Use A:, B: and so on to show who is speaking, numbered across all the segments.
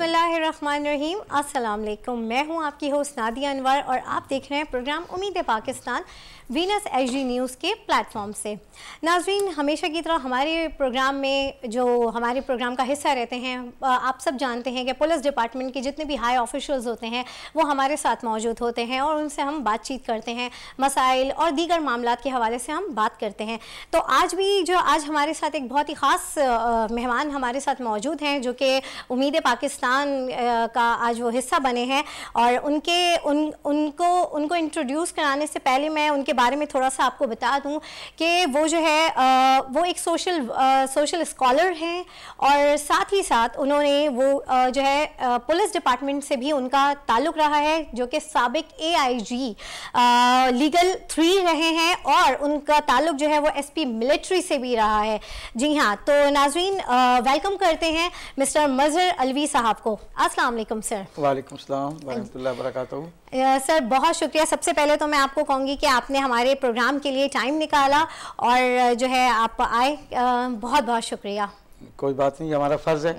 A: बिसमीम अल्लाम मैं हूं आपकी होस्ट नादिया अनवर और आप देख रहे हैं प्रोग्राम उम्मीद पाकिस्तान वीनस एच न्यूज़ के प्लेटफॉर्म से नाजरीन हमेशा की तरह हमारे प्रोग्राम में जो हमारे प्रोग्राम का हिस्सा रहते हैं आप सब जानते हैं कि पुलिस डिपार्टमेंट के जितने भी हाई ऑफिशल्स होते हैं वो हमारे साथ मौजूद होते हैं और उनसे हम बातचीत करते हैं मसाइल और दीगर मामला के हवाले से हम बात करते हैं तो आज भी जो आज हमारे साथ एक बहुत ही ख़ास मेहमान हमारे साथ मौजूद हैं जो कि उम्मीद पाकिस्तान पाकिस्तान का आज वो हिस्सा बने हैं और उनके उन उनको उनको इंट्रोड्यूस कराने से पहले मैं उनके बारे में थोड़ा सा आपको बता दूं कि वो जो है वो एक सोशल सोशल स्कॉलर हैं और साथ ही साथ उन्होंने वो जो है पुलिस डिपार्टमेंट से भी उनका ताल्लुक़ रहा है जो कि सबक ए लीगल थ्री रहे हैं और उनका ताल्लुक जो है वो एस मिलिट्री से भी रहा है जी हाँ तो नाजरीन वेलकम करते हैं मिस्टर मजहर अलवी साहब आपको अस्सलाम वालेकुम सर
B: वालेकुम सलाम वरहमतुल्लाह
A: सर बहुत शुक्रिया सबसे पहले तो मैं आपको कहूँगी कि आपने हमारे प्रोग्राम के लिए टाइम निकाला और जो है आप आए बहुत बहुत शुक्रिया
B: कोई बात नहीं हमारा फर्ज है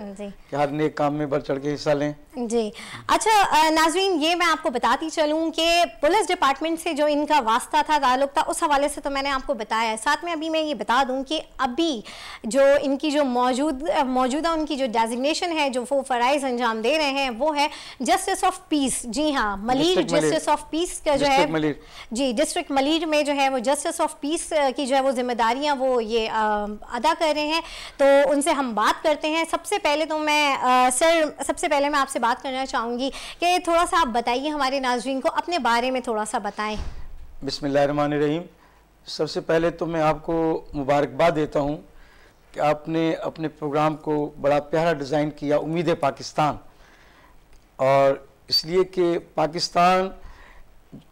B: कि हर नेक काम में बढ़ चढ़ के हिस्सा लें
A: जी अच्छा नाजरीन ये मैं आपको बताती चलूँ कि पुलिस डिपार्टमेंट से जो इनका वास्ता था ताल्लुक था उस हवाले से तो मैंने आपको बताया साथ में अभी मैं ये बता दूँ कि अभी जो इनकी जो मौजूद मौजूदा उनकी जो डेजिग्नेशन है जो वो फ़राइज अंजाम दे रहे हैं वो है जस्टिस ऑफ पीस जी हाँ मलिर जस्टिस ऑफ पीस का जो है जी डिस्ट्रिक्ट मलिर में जो है वो जस्टिस ऑफ पीस की जो है वो जिम्मेदारियाँ वो ये अदा कर रहे हैं तो उनसे से हम बात करते हैं सबसे पहले तो मैं आ, सर सबसे पहले मैं आपसे बात करना चाहूँगी कि थोड़ा सा आप बताइए हमारे नाजरन को अपने बारे में थोड़ा सा बताएं
B: बिसमान रहीम सबसे पहले तो मैं आपको मुबारकबाद देता हूँ कि आपने अपने प्रोग्राम को बड़ा प्यारा डिज़ाइन किया उम्मीद है पाकिस्तान और इसलिए कि पाकिस्तान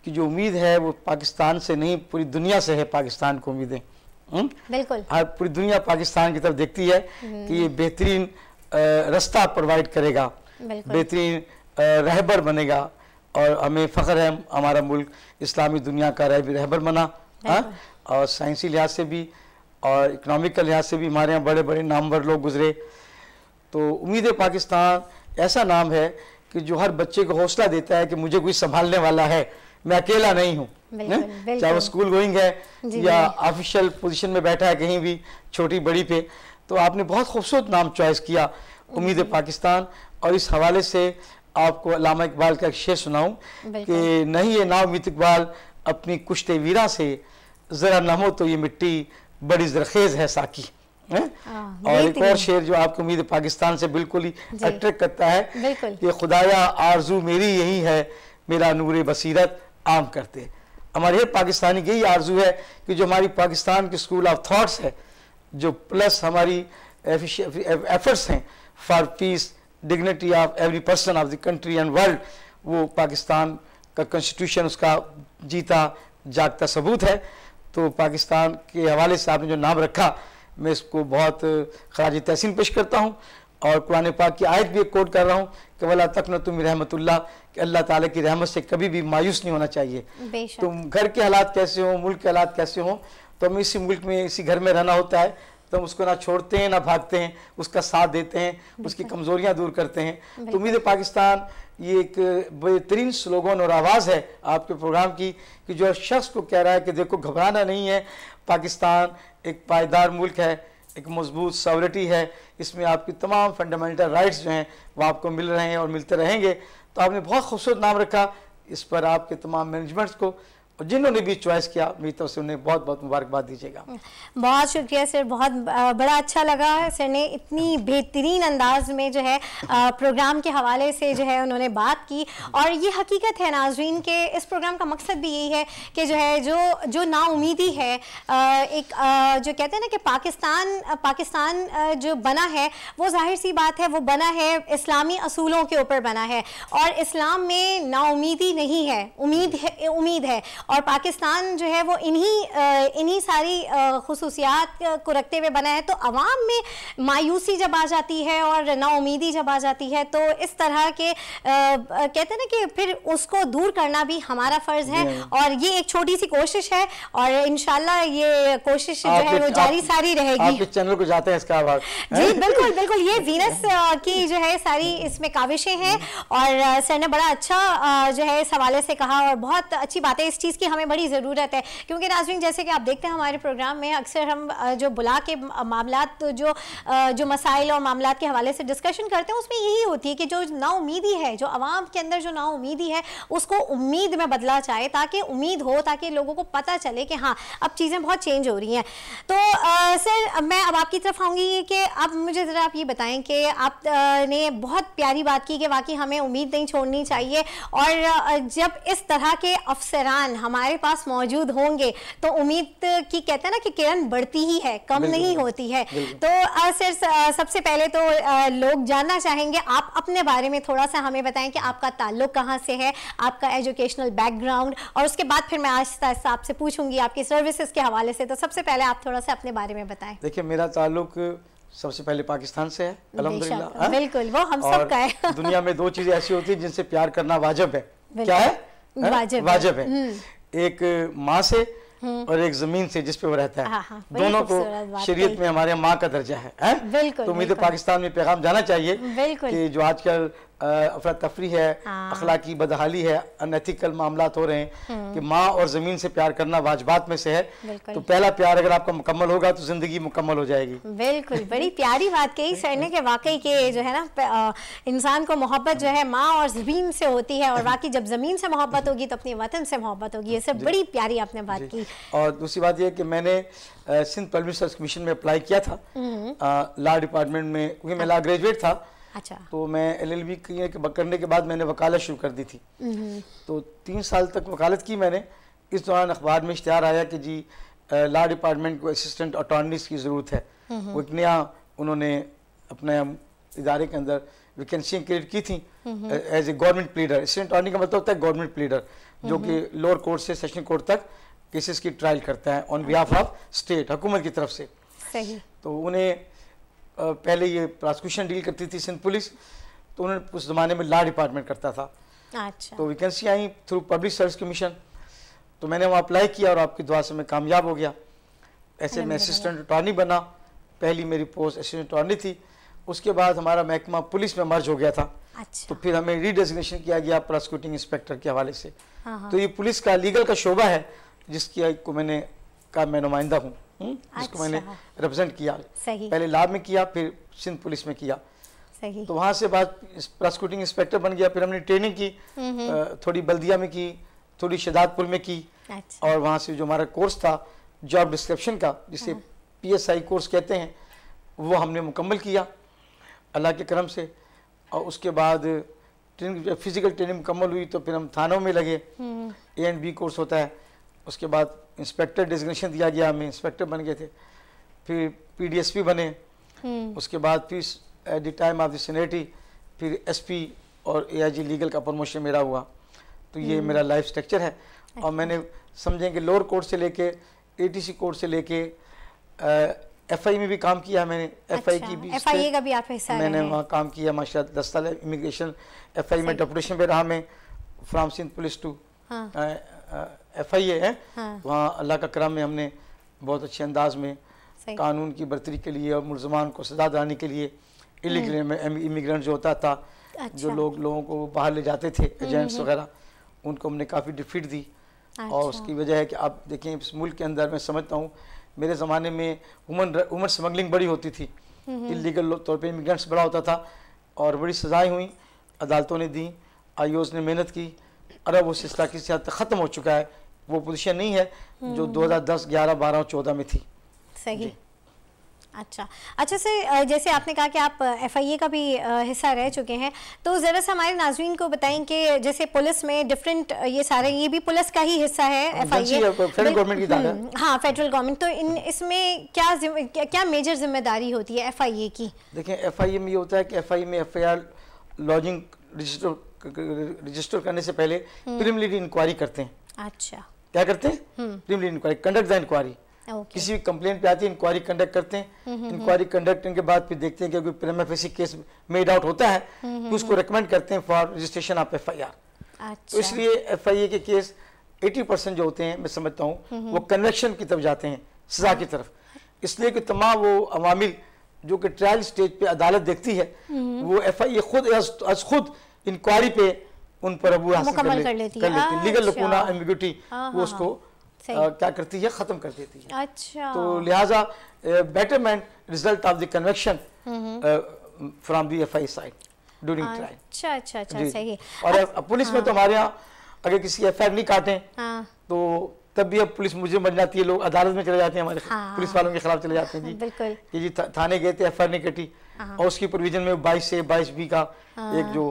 B: की जो उम्मीद है वो पाकिस्तान से नहीं पूरी दुनिया से है पाकिस्तान को उम्मीदें हम्म? बिल्कुल और पूरी दुनिया पाकिस्तान की तरफ देखती है हम्म। कि ये बेहतरीन रास्ता प्रोवाइड करेगा
C: बेहतरीन
B: रहबर बनेगा और हमें फ़ख्र है हमारा मुल्क इस्लामी दुनिया का रहबर बना हाँ? और साइंसी लिहाज से भी और इकनॉमिक के लिहाज से भी हमारे यहाँ बड़े बड़े नामवर लोग गुजरे तो उम्मीद है पाकिस्तान ऐसा नाम है कि जो हर बच्चे को हौसला देता है कि मुझे कोई संभालने वाला है मैं अकेला नहीं हूँ चाहे वो स्कूल गोइंग है या ऑफिशियल पोजीशन में बैठा है कहीं भी छोटी बड़ी पे तो आपने बहुत खूबसूरत नाम चॉइस किया उम्मीद पाकिस्तान और इस हवाले से आपको अलामा इकबाल का एक शेर सुनाऊं कि नहीं ये ना उम्मीद इकबाल अपनी कुश्ते वीरा से ज़रा नमो हो तो ये मिट्टी बड़ी जरखेज़ है साकी है?
C: आ, हाँ, और एक और शेर
B: जो आपको उम्मीद पाकिस्तान से बिल्कुल ही अट्रैक्ट करता
C: है
B: ये खुदाया आरजू मेरी यही है मेरा नूर बसीरत आम करते हमारे पाकिस्तानी की यही आरजू है कि जो हमारी पाकिस्तान की स्कूल ऑफ थाट्स है जो प्लस हमारी एफर्ट्स हैं for peace dignity of every person of the country and world वो पाकिस्तान का कॉन्स्टिट्यूशन उसका जीता जागता सबूत है तो पाकिस्तान के हवाले से आपने जो नाम रखा मैं इसको बहुत खराज तहसीन पेश करता हूँ और कुरान पाक की आयत भी कोट कर रहा हूँ कि वाला तक न तुम रहमत कि अल्लाह ताला की रहमत से कभी भी मायूस नहीं होना चाहिए
A: तुम घर के हालात
B: कैसे हों मुल्क के हालात कैसे हों तो हमें इसी मुल्क में इसी घर में रहना होता है तो हम उसको ना छोड़ते हैं ना भागते हैं उसका साथ देते हैं उसकी कमज़ोरियाँ दूर करते हैं तो उम्मीद है पाकिस्तान ये एक बेहतरीन स्लोगन और आवाज़ है आपके प्रोग्राम की कि जो शख्स को कह रहा है कि देखो घबराना नहीं है पाकिस्तान एक पायदार मुल्क है एक मजबूत सॉवरिटी है इसमें आपकी तमाम फंडामेंटल राइट्स जो हैं वो आपको मिल रहे हैं और मिलते रहेंगे तो आपने बहुत खूबसूरत नाम रखा इस पर आपके तमाम मैनेजमेंट्स को और जिन्होंने भी चॉइस किया मेरी तरफ से उन्हें बहुत बहुत मुबारकबाद दीजिएगा
A: बहुत शुक्रिया सर बहुत बड़ा अच्छा लगा सर ने इतनी बेहतरीन अंदाज में जो है प्रोग्राम के हवाले से जो है उन्होंने बात की और ये हकीकत है नाजरीन के इस प्रोग्राम का मकसद भी यही है कि जो है जो जो नाउमीदी है एक जो कहते हैं ना कि पाकिस्तान पाकिस्तान जो बना है वो जाहिर सी बात है वो बना है इस्लामी असूलों के ऊपर बना है और इस्लाम में नाउमीदी नहीं है उम्मीद है उम्मीद है और पाकिस्तान जो है वो इन्हीं इन्हीं सारी खसूसियात को रखते हुए बना है तो आवाम में मायूसी जब आ जाती है और नाउमीदी जब आ जाती है तो इस तरह के आ, कहते ना कि फिर उसको दूर करना भी हमारा फ़र्ज़ है और ये एक छोटी सी कोशिश है और इन ये कोशिश जो है वो जारी सारी रहेगी
B: चैनल को जाते हैं इसका जी
A: बिल्कुल बिल्कुल ये वीनस की जो है सारी इसमें काविशें हैं और सर ने बड़ा अच्छा जो है इस हवाले से कहा और बहुत अच्छी बातें इस चीज़ की हमें बड़ी ज़रूरत है क्योंकि नाजरीन जैसे कि आप देखते हैं हमारे प्रोग्राम में अक्सर हम जो बुला के मामला जो जो मसाइल और मामला के हवाले से डिस्कशन करते हैं उसमें यही होती है कि जो नाउमीदी है जो आवाम के अंदर जो नाउमीदी है उसको उम्मीद में बदला जाए ताकि उम्मीद हो ताकि लोगों को पता चले कि हाँ अब चीज़ें बहुत चेंज हो रही हैं तो सर मैं अब आपकी तरफ आऊँगी कि अब मुझे ज़रा आप ये बताएं कि आपने बहुत प्यारी बात की कि वाकई हमें उम्मीद नहीं छोड़नी चाहिए और जब इस तरह के अफसरान हम हमारे पास मौजूद होंगे तो उम्मीद की कहते हैं ना कि किरण बढ़ती ही है कम नहीं होती है तो सर सबसे पहले तो लोग जानना चाहेंगे आप अपने बारे में थोड़ा सा हमें बताएं कि आपका ताल्लुक कहाँ से है आपका एजुकेशनल बैकग्राउंड और उसके बाद फिर मैं आज आहिस्ता आपसे पूछूंगी आपकी सर्विसेज के हवाले से तो सबसे पहले आप थोड़ा सा अपने बारे में बताएं
B: देखिए मेरा ताल्लुक सबसे पहले पाकिस्तान से है अलहमदुल्ला हाँ?
A: बिल्कुल वो हम सब का है दुनिया
B: में दो चीजें ऐसी होती है जिनसे प्यार करना वाजब है क्या है
C: हाँ? वाजब है हम्म।
B: एक माँ से हम्म। और एक जमीन से जिस पे वो रहता है हाँ,
C: हाँ, दोनों को शरीयत
B: में हमारे माँ का दर्जा है, है? तो उम्मीद पाकिस्तान में पैगाम जाना चाहिए कि जो आजकल अफरा तफरी है हाँ। अखलाकी बदहाली है अनएथिकल मामला हो रहे हैं हम्म। कि माँ और ज़मीन से प्यार करना वाजबात में से है तो पहला प्यार अगर आपका मुकम्मल होगा तो ज़िंदगी मुकम्मल हो जाएगी
A: बिल्कुल बड़ी प्यारी बात कही सर ने कि वाकई के जो है ना इंसान को मोहब्बत जो है माँ और ज़मीन से होती है और बाकी जब ज़मीन से मोहब्बत होगी तो अपने वतन से मोहब्बत होगी ये बड़ी प्यारी आपने बात की
B: और दूसरी बात यह कि मैंने सिंध पब्लिक सर्विस कमीशन में अप्लाई किया था हम्म। लॉ डिपार्टमेंट में क्योंकि मैं हाँ। लॉ ग्रेजुएट था अच्छा तो मैं एल एल बी करने के बाद मैंने वकालत शुरू कर दी थी तो तीन साल तक वकालत की मैंने इस दौरान अखबार में इश्तहार आया कि जी लॉ डिपार्टमेंट को असिस्टेंट अटॉर्नीस की ज़रूरत है वो नया उन्होंने अपने इदारे के अंदर वैकेंसियाँ क्रिएट की थी as a government pleader assistant attorney का मतलब होता है गवर्नमेंट प्लीडर जो कि लोअर कोर्ट से सेशन कोर्ट तक केसेस की ट्रायल करता है ऑन बिहाफ ऑफ स्टेट हुकूमत की तरफ से सही तो उन्हें पहले ये प्रोसिक्यूशन डील करती थी सिंध पुलिस तो उन्होंने उस ज़माने में लॉ डिपार्टमेंट करता था अच्छा तो वैकेंसी आई थ्रू पब्लिक सर्विस कमीशन तो मैंने वहाँ अप्लाई किया और आपकी दुआ से मैं कामयाब हो गया ऐसे मैं असिस्टेंट अटॉर्नी बना पहली मेरी पोस्ट असिस्टेंट अटॉर्नी थी उसके बाद हमारा महकमा पुलिस में मर्ज हो गया था अच्छा। तो फिर हमें रीडेजिग्नेशन किया गया प्रोसिक्यूटिंग इंस्पेक्टर के हवाले से हाँ, हाँ। तो ये पुलिस का लीगल का शोभा है जिसकी को मैंने का मैं नुमाइंदा हूँ हम्म? अच्छा। इसको मैंने रिप्रेजेंट किया सही। पहले लाभ में किया फिर सिंध पुलिस में किया सही। तो वहां से बाद प्रोसिक्यूटिंग इंस्पेक्टर बन गया फिर हमने ट्रेनिंग
C: की
B: थोड़ी बल्दिया में की थोड़ी शदादपुर में की अच्छा। और वहां से जो हमारा कोर्स था जॉब डिस्क्रिप्शन का जिसे पी हाँ। कोर्स कहते हैं वो हमने मुकम्मल किया अल्लाह के क्रम से और उसके बाद ट्रेनिंग फिज़िकल ट्रेनिंग मुकम्मल हुई तो फिर हम थानों में लगे
C: ए
B: एंड बी कोर्स होता है उसके बाद इंस्पेक्टर डिजिग्नेशन दिया गया हमें इंस्पेक्टर बन गए थे फिर पीडीएसपी बने हम्म। उसके बाद फिर at the time of the seniority फिर एसपी और एआईजी लीगल का प्रमोशन मेरा हुआ तो ये हम्म। मेरा लाइफ स्ट्रक्चर है और अच्छा। मैंने समझेंगे लोअर कोर्ट से लेके एटीसी कोर्ट से लेके एफ आई में भी काम किया मैंने एफ आई अच्छा, की भी का भी आप हिस्सा मैंने वहाँ काम किया माशा दस साल इमिग्रेशन एफ आई में डेपुटेशन पे रहा मैं from Sindh police to F I A है हाँ। वहाँ अल्लाह का करम में हमने बहुत अच्छे अंदाज में कानून की बरतरी के लिए और मुलजमान को सजा दिलाने के लिए हम्म। इमिग्रेंट जो होता था अच्छा। जो लोग लोगों को बाहर ले जाते थे एजेंट्स हम्म, हम्म। वगैरह उनको हमने काफ़ी डिफीट दी अच्छा। और उसकी वजह है कि आप देखें इस मुल्क के अंदर मैं समझता हूँ मेरे ज़माने में वुमन वुमन स्मगलिंग बड़ी होती थी इलीगल तौर पर इमिग्रेंट्स बड़ा होता था और बड़ी सजाएं हुई अदालतों ने दी आई ने मेहनत की अरब वो सिलसिला किसी हद तक ख़त्म हो चुका है वो पोजीशन नहीं है
A: जो 2010
B: 11 12 14 में थी
A: सही अच्छा अच्छा से जैसे आपने कहा कि आप एफ का भी हिस्सा रह चुके हैं तो ज़रा से हमारे नाजरीन को बताएं कि जैसे पुलिस में डिफरेंट ये सारे ये भी पुलिस का ही हिस्सा है F I A
B: federal government की हम्म, दाग
A: हाँ फेडरल गवर्नमेंट तो इन इसमें क्या क्या, क्या मेजर जिम्मेदारी होती है एफ की
B: देखिए एफ में ये होता है कि एफ में एफ आई लॉजिंग रजिस्टर करने से पहले प्रिलिमिनरी हम्म। इंक्वायरी करते हैं अच्छा क्या करते हैं कंडक्ट द इंक्वायरी किसी भी कंप्लेन पे आती है इंक्वायरी कंडक्ट करते हैं इंक्वायरी हम्म, हम्म, हम्म। कंडक्ट के बाद फिर देखते हैं कि prima facie case made out होता है तो उसको रिकमेंड करते हैं for registration of F I R
C: तो अच्छा। इसलिए
B: एफ आई ए के केस 80 परसेंट जो होते हैं मैं समझता हूँ वो कन्वेक्शन की तरफ जाते हैं सजा की तरफ इसलिए कि तमाम वो अवामिल जो कि ट्रायल स्टेज पे अदालत देखती है वो एफ आई ए खुद खुद इंक्वायरी पे उन पर अब वो हासिल कर, ले, कर लेती है, लीगल लकुना एम्बिग्यूटी वो उसको हाँ। आ, क्या करती है ख़त्म कर देती है
C: अच्छा तो लिहाजा
B: betterment result of the conviction from the F I side during trial
A: अच्छा अच्छा अच्छा सही
B: और पुलिस में हाँ। तो हमारे यहाँ अगर किसी एफ आई नहीं काटे हाँ। तो तब भी अब पुलिस मुझे बन जाती है लोग अदालत में चले जाते हैं हमारे हाँ, पुलिस वालों के खिलाफ चले जाते हैं जी बिल्कुल कि जी थाने गए थे एफ आई नहीं कटी और उसकी प्रोविजन में 22 से 22 बी का हाँ। एक जो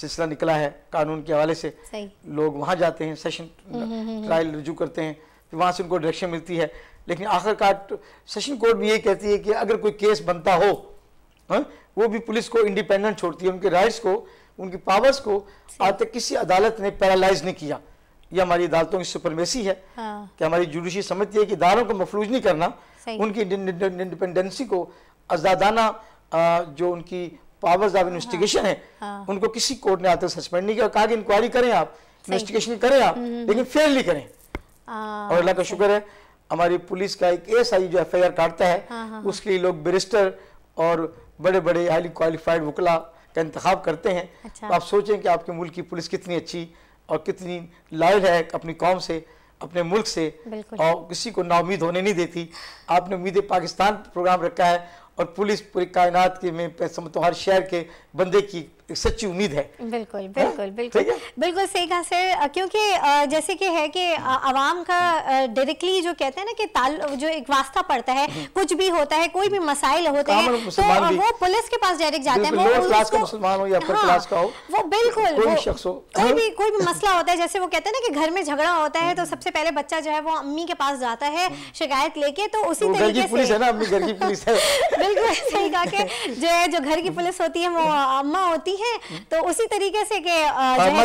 B: सिलसिला निकला है कानून के हवाले से लोग वहाँ जाते हैं सेशन ट्रायल रजू करते हैं फिर वहाँ से उनको डायरेक्शन मिलती है लेकिन आखिरकार सेशन तो कोर्ट भी ये कहती है कि अगर कोई केस बनता हो हा? वो भी पुलिस को इंडिपेंडेंट छोड़ती है उनके राइट्स को उनकी पावर्स को आज तक किसी अदालत ने पैरालाइज नहीं किया ये हमारी अदालतों की सुपरमेसी है हाँ। कि हमारी जुडिशी समझती है कि दारों को मफलूज नहीं करना उनकी इंडिपेंडेंसी को आज़ादाना जो उनकी पावर्स ऑफ इन्वेस्टिगेशन है उनको किसी कोर्ट ने आते सस्पेंड नहीं किया कहा कि इंक्वायरी करें आप इन्वेस्टिगेशन करें आप हम्म, हम्म, लेकिन फेयरली हम्म।
C: करें और अल्लाह का शुक्र
B: है हमारी पुलिस का एक एस आई जो एफ आई आर काटता है हाँ, हाँ, हाँ। उसके लिए लोग बेरिस्टर और बड़े बड़े हाईली क्वालिफाइड वकला का इंतखब करते हैं अच्छा। तो आप सोचें कि आपके मुल्क की पुलिस कितनी अच्छी और कितनी लायल है अपनी कौम से अपने मुल्क से और किसी को नाउमीद होने नहीं देती आपने उम्मीद पाकिस्तान प्रोग्राम रखा है और पुलिस पूरी कायनात के में समझ तो हर शहर के बंदे की सच्ची उम्मीद
C: है
A: बिल्कुल बिल्कुल बिल्कुल बिल्कुल सही कहा सर क्योंकि जैसे कि है कि आवाम का डायरेक्टली जो कहते हैं ना कि ताल जो एक वास्ता पड़ता है हम्म। कुछ भी होता है कोई भी मसाइल होते हैं तो वो पुलिस के पास डायरेक्ट जाते हैं
B: हाँ,
A: वो बिल्कुल कोई हाँ। भी कोई भी मसला होता है जैसे वो कहते हैं ना कि घर में झगड़ा होता है तो हम्म। सबसे पहले बच्चा जो है वो अम्मी के पास जाता है हम्म। शिकायत लेके तो उसी तरीके से बिल्कुल सही कहा कि जो है जो घर की पुलिस होती है वो अम्मा होती हैं तो उसी तरीके से के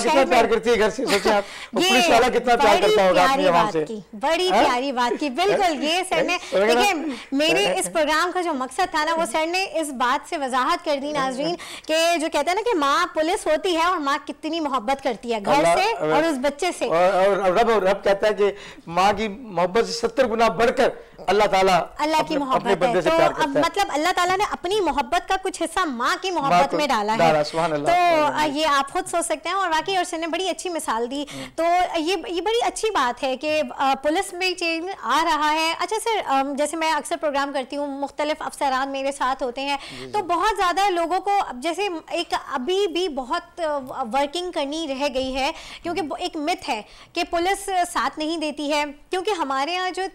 A: बड़ी हाँ? प्यारी बात की बिल्कुल ये सर ने देखिए मेरे इस प्रोग्राम का जो मकसद था ना वो सर ने इस बात से वजाहत कर दी नाजरीन के जो कहते हैं ना कि माँ पुलिस होती है और माँ कितनी मोहब्बत करती है घर से और उस बच्चे से और
B: रब रब कहता है कि माँ की मोहब्बत से सत्तर गुना बढ़कर अल्लाह ताला अल्लाह की मोहब्बत है तो अब मतलब
A: अल्लाह ताला ने अपनी मोहब्बत का कुछ हिस्सा माँ की मोहब्बत में डाला है तो ये आप खुद सोच सकते हैं और वाकई और ने बड़ी अच्छी मिसाल दी हम्म। तो ये ये बड़ी अच्छी बात है कि पुलिस में चेंज आ रहा है अच्छा सर जैसे मैं अक्सर प्रोग्राम करती हूँ मुख्तलिफ अफसरान मेरे साथ होते हैं तो बहुत ज़्यादा लोगों को जैसे एक अभी भी बहुत वर्किंग करनी रह गई है क्योंकि हम्म। एक मिथ है कि पुलिस साथ नहीं देती है क्योंकि हमारे यहाँ जो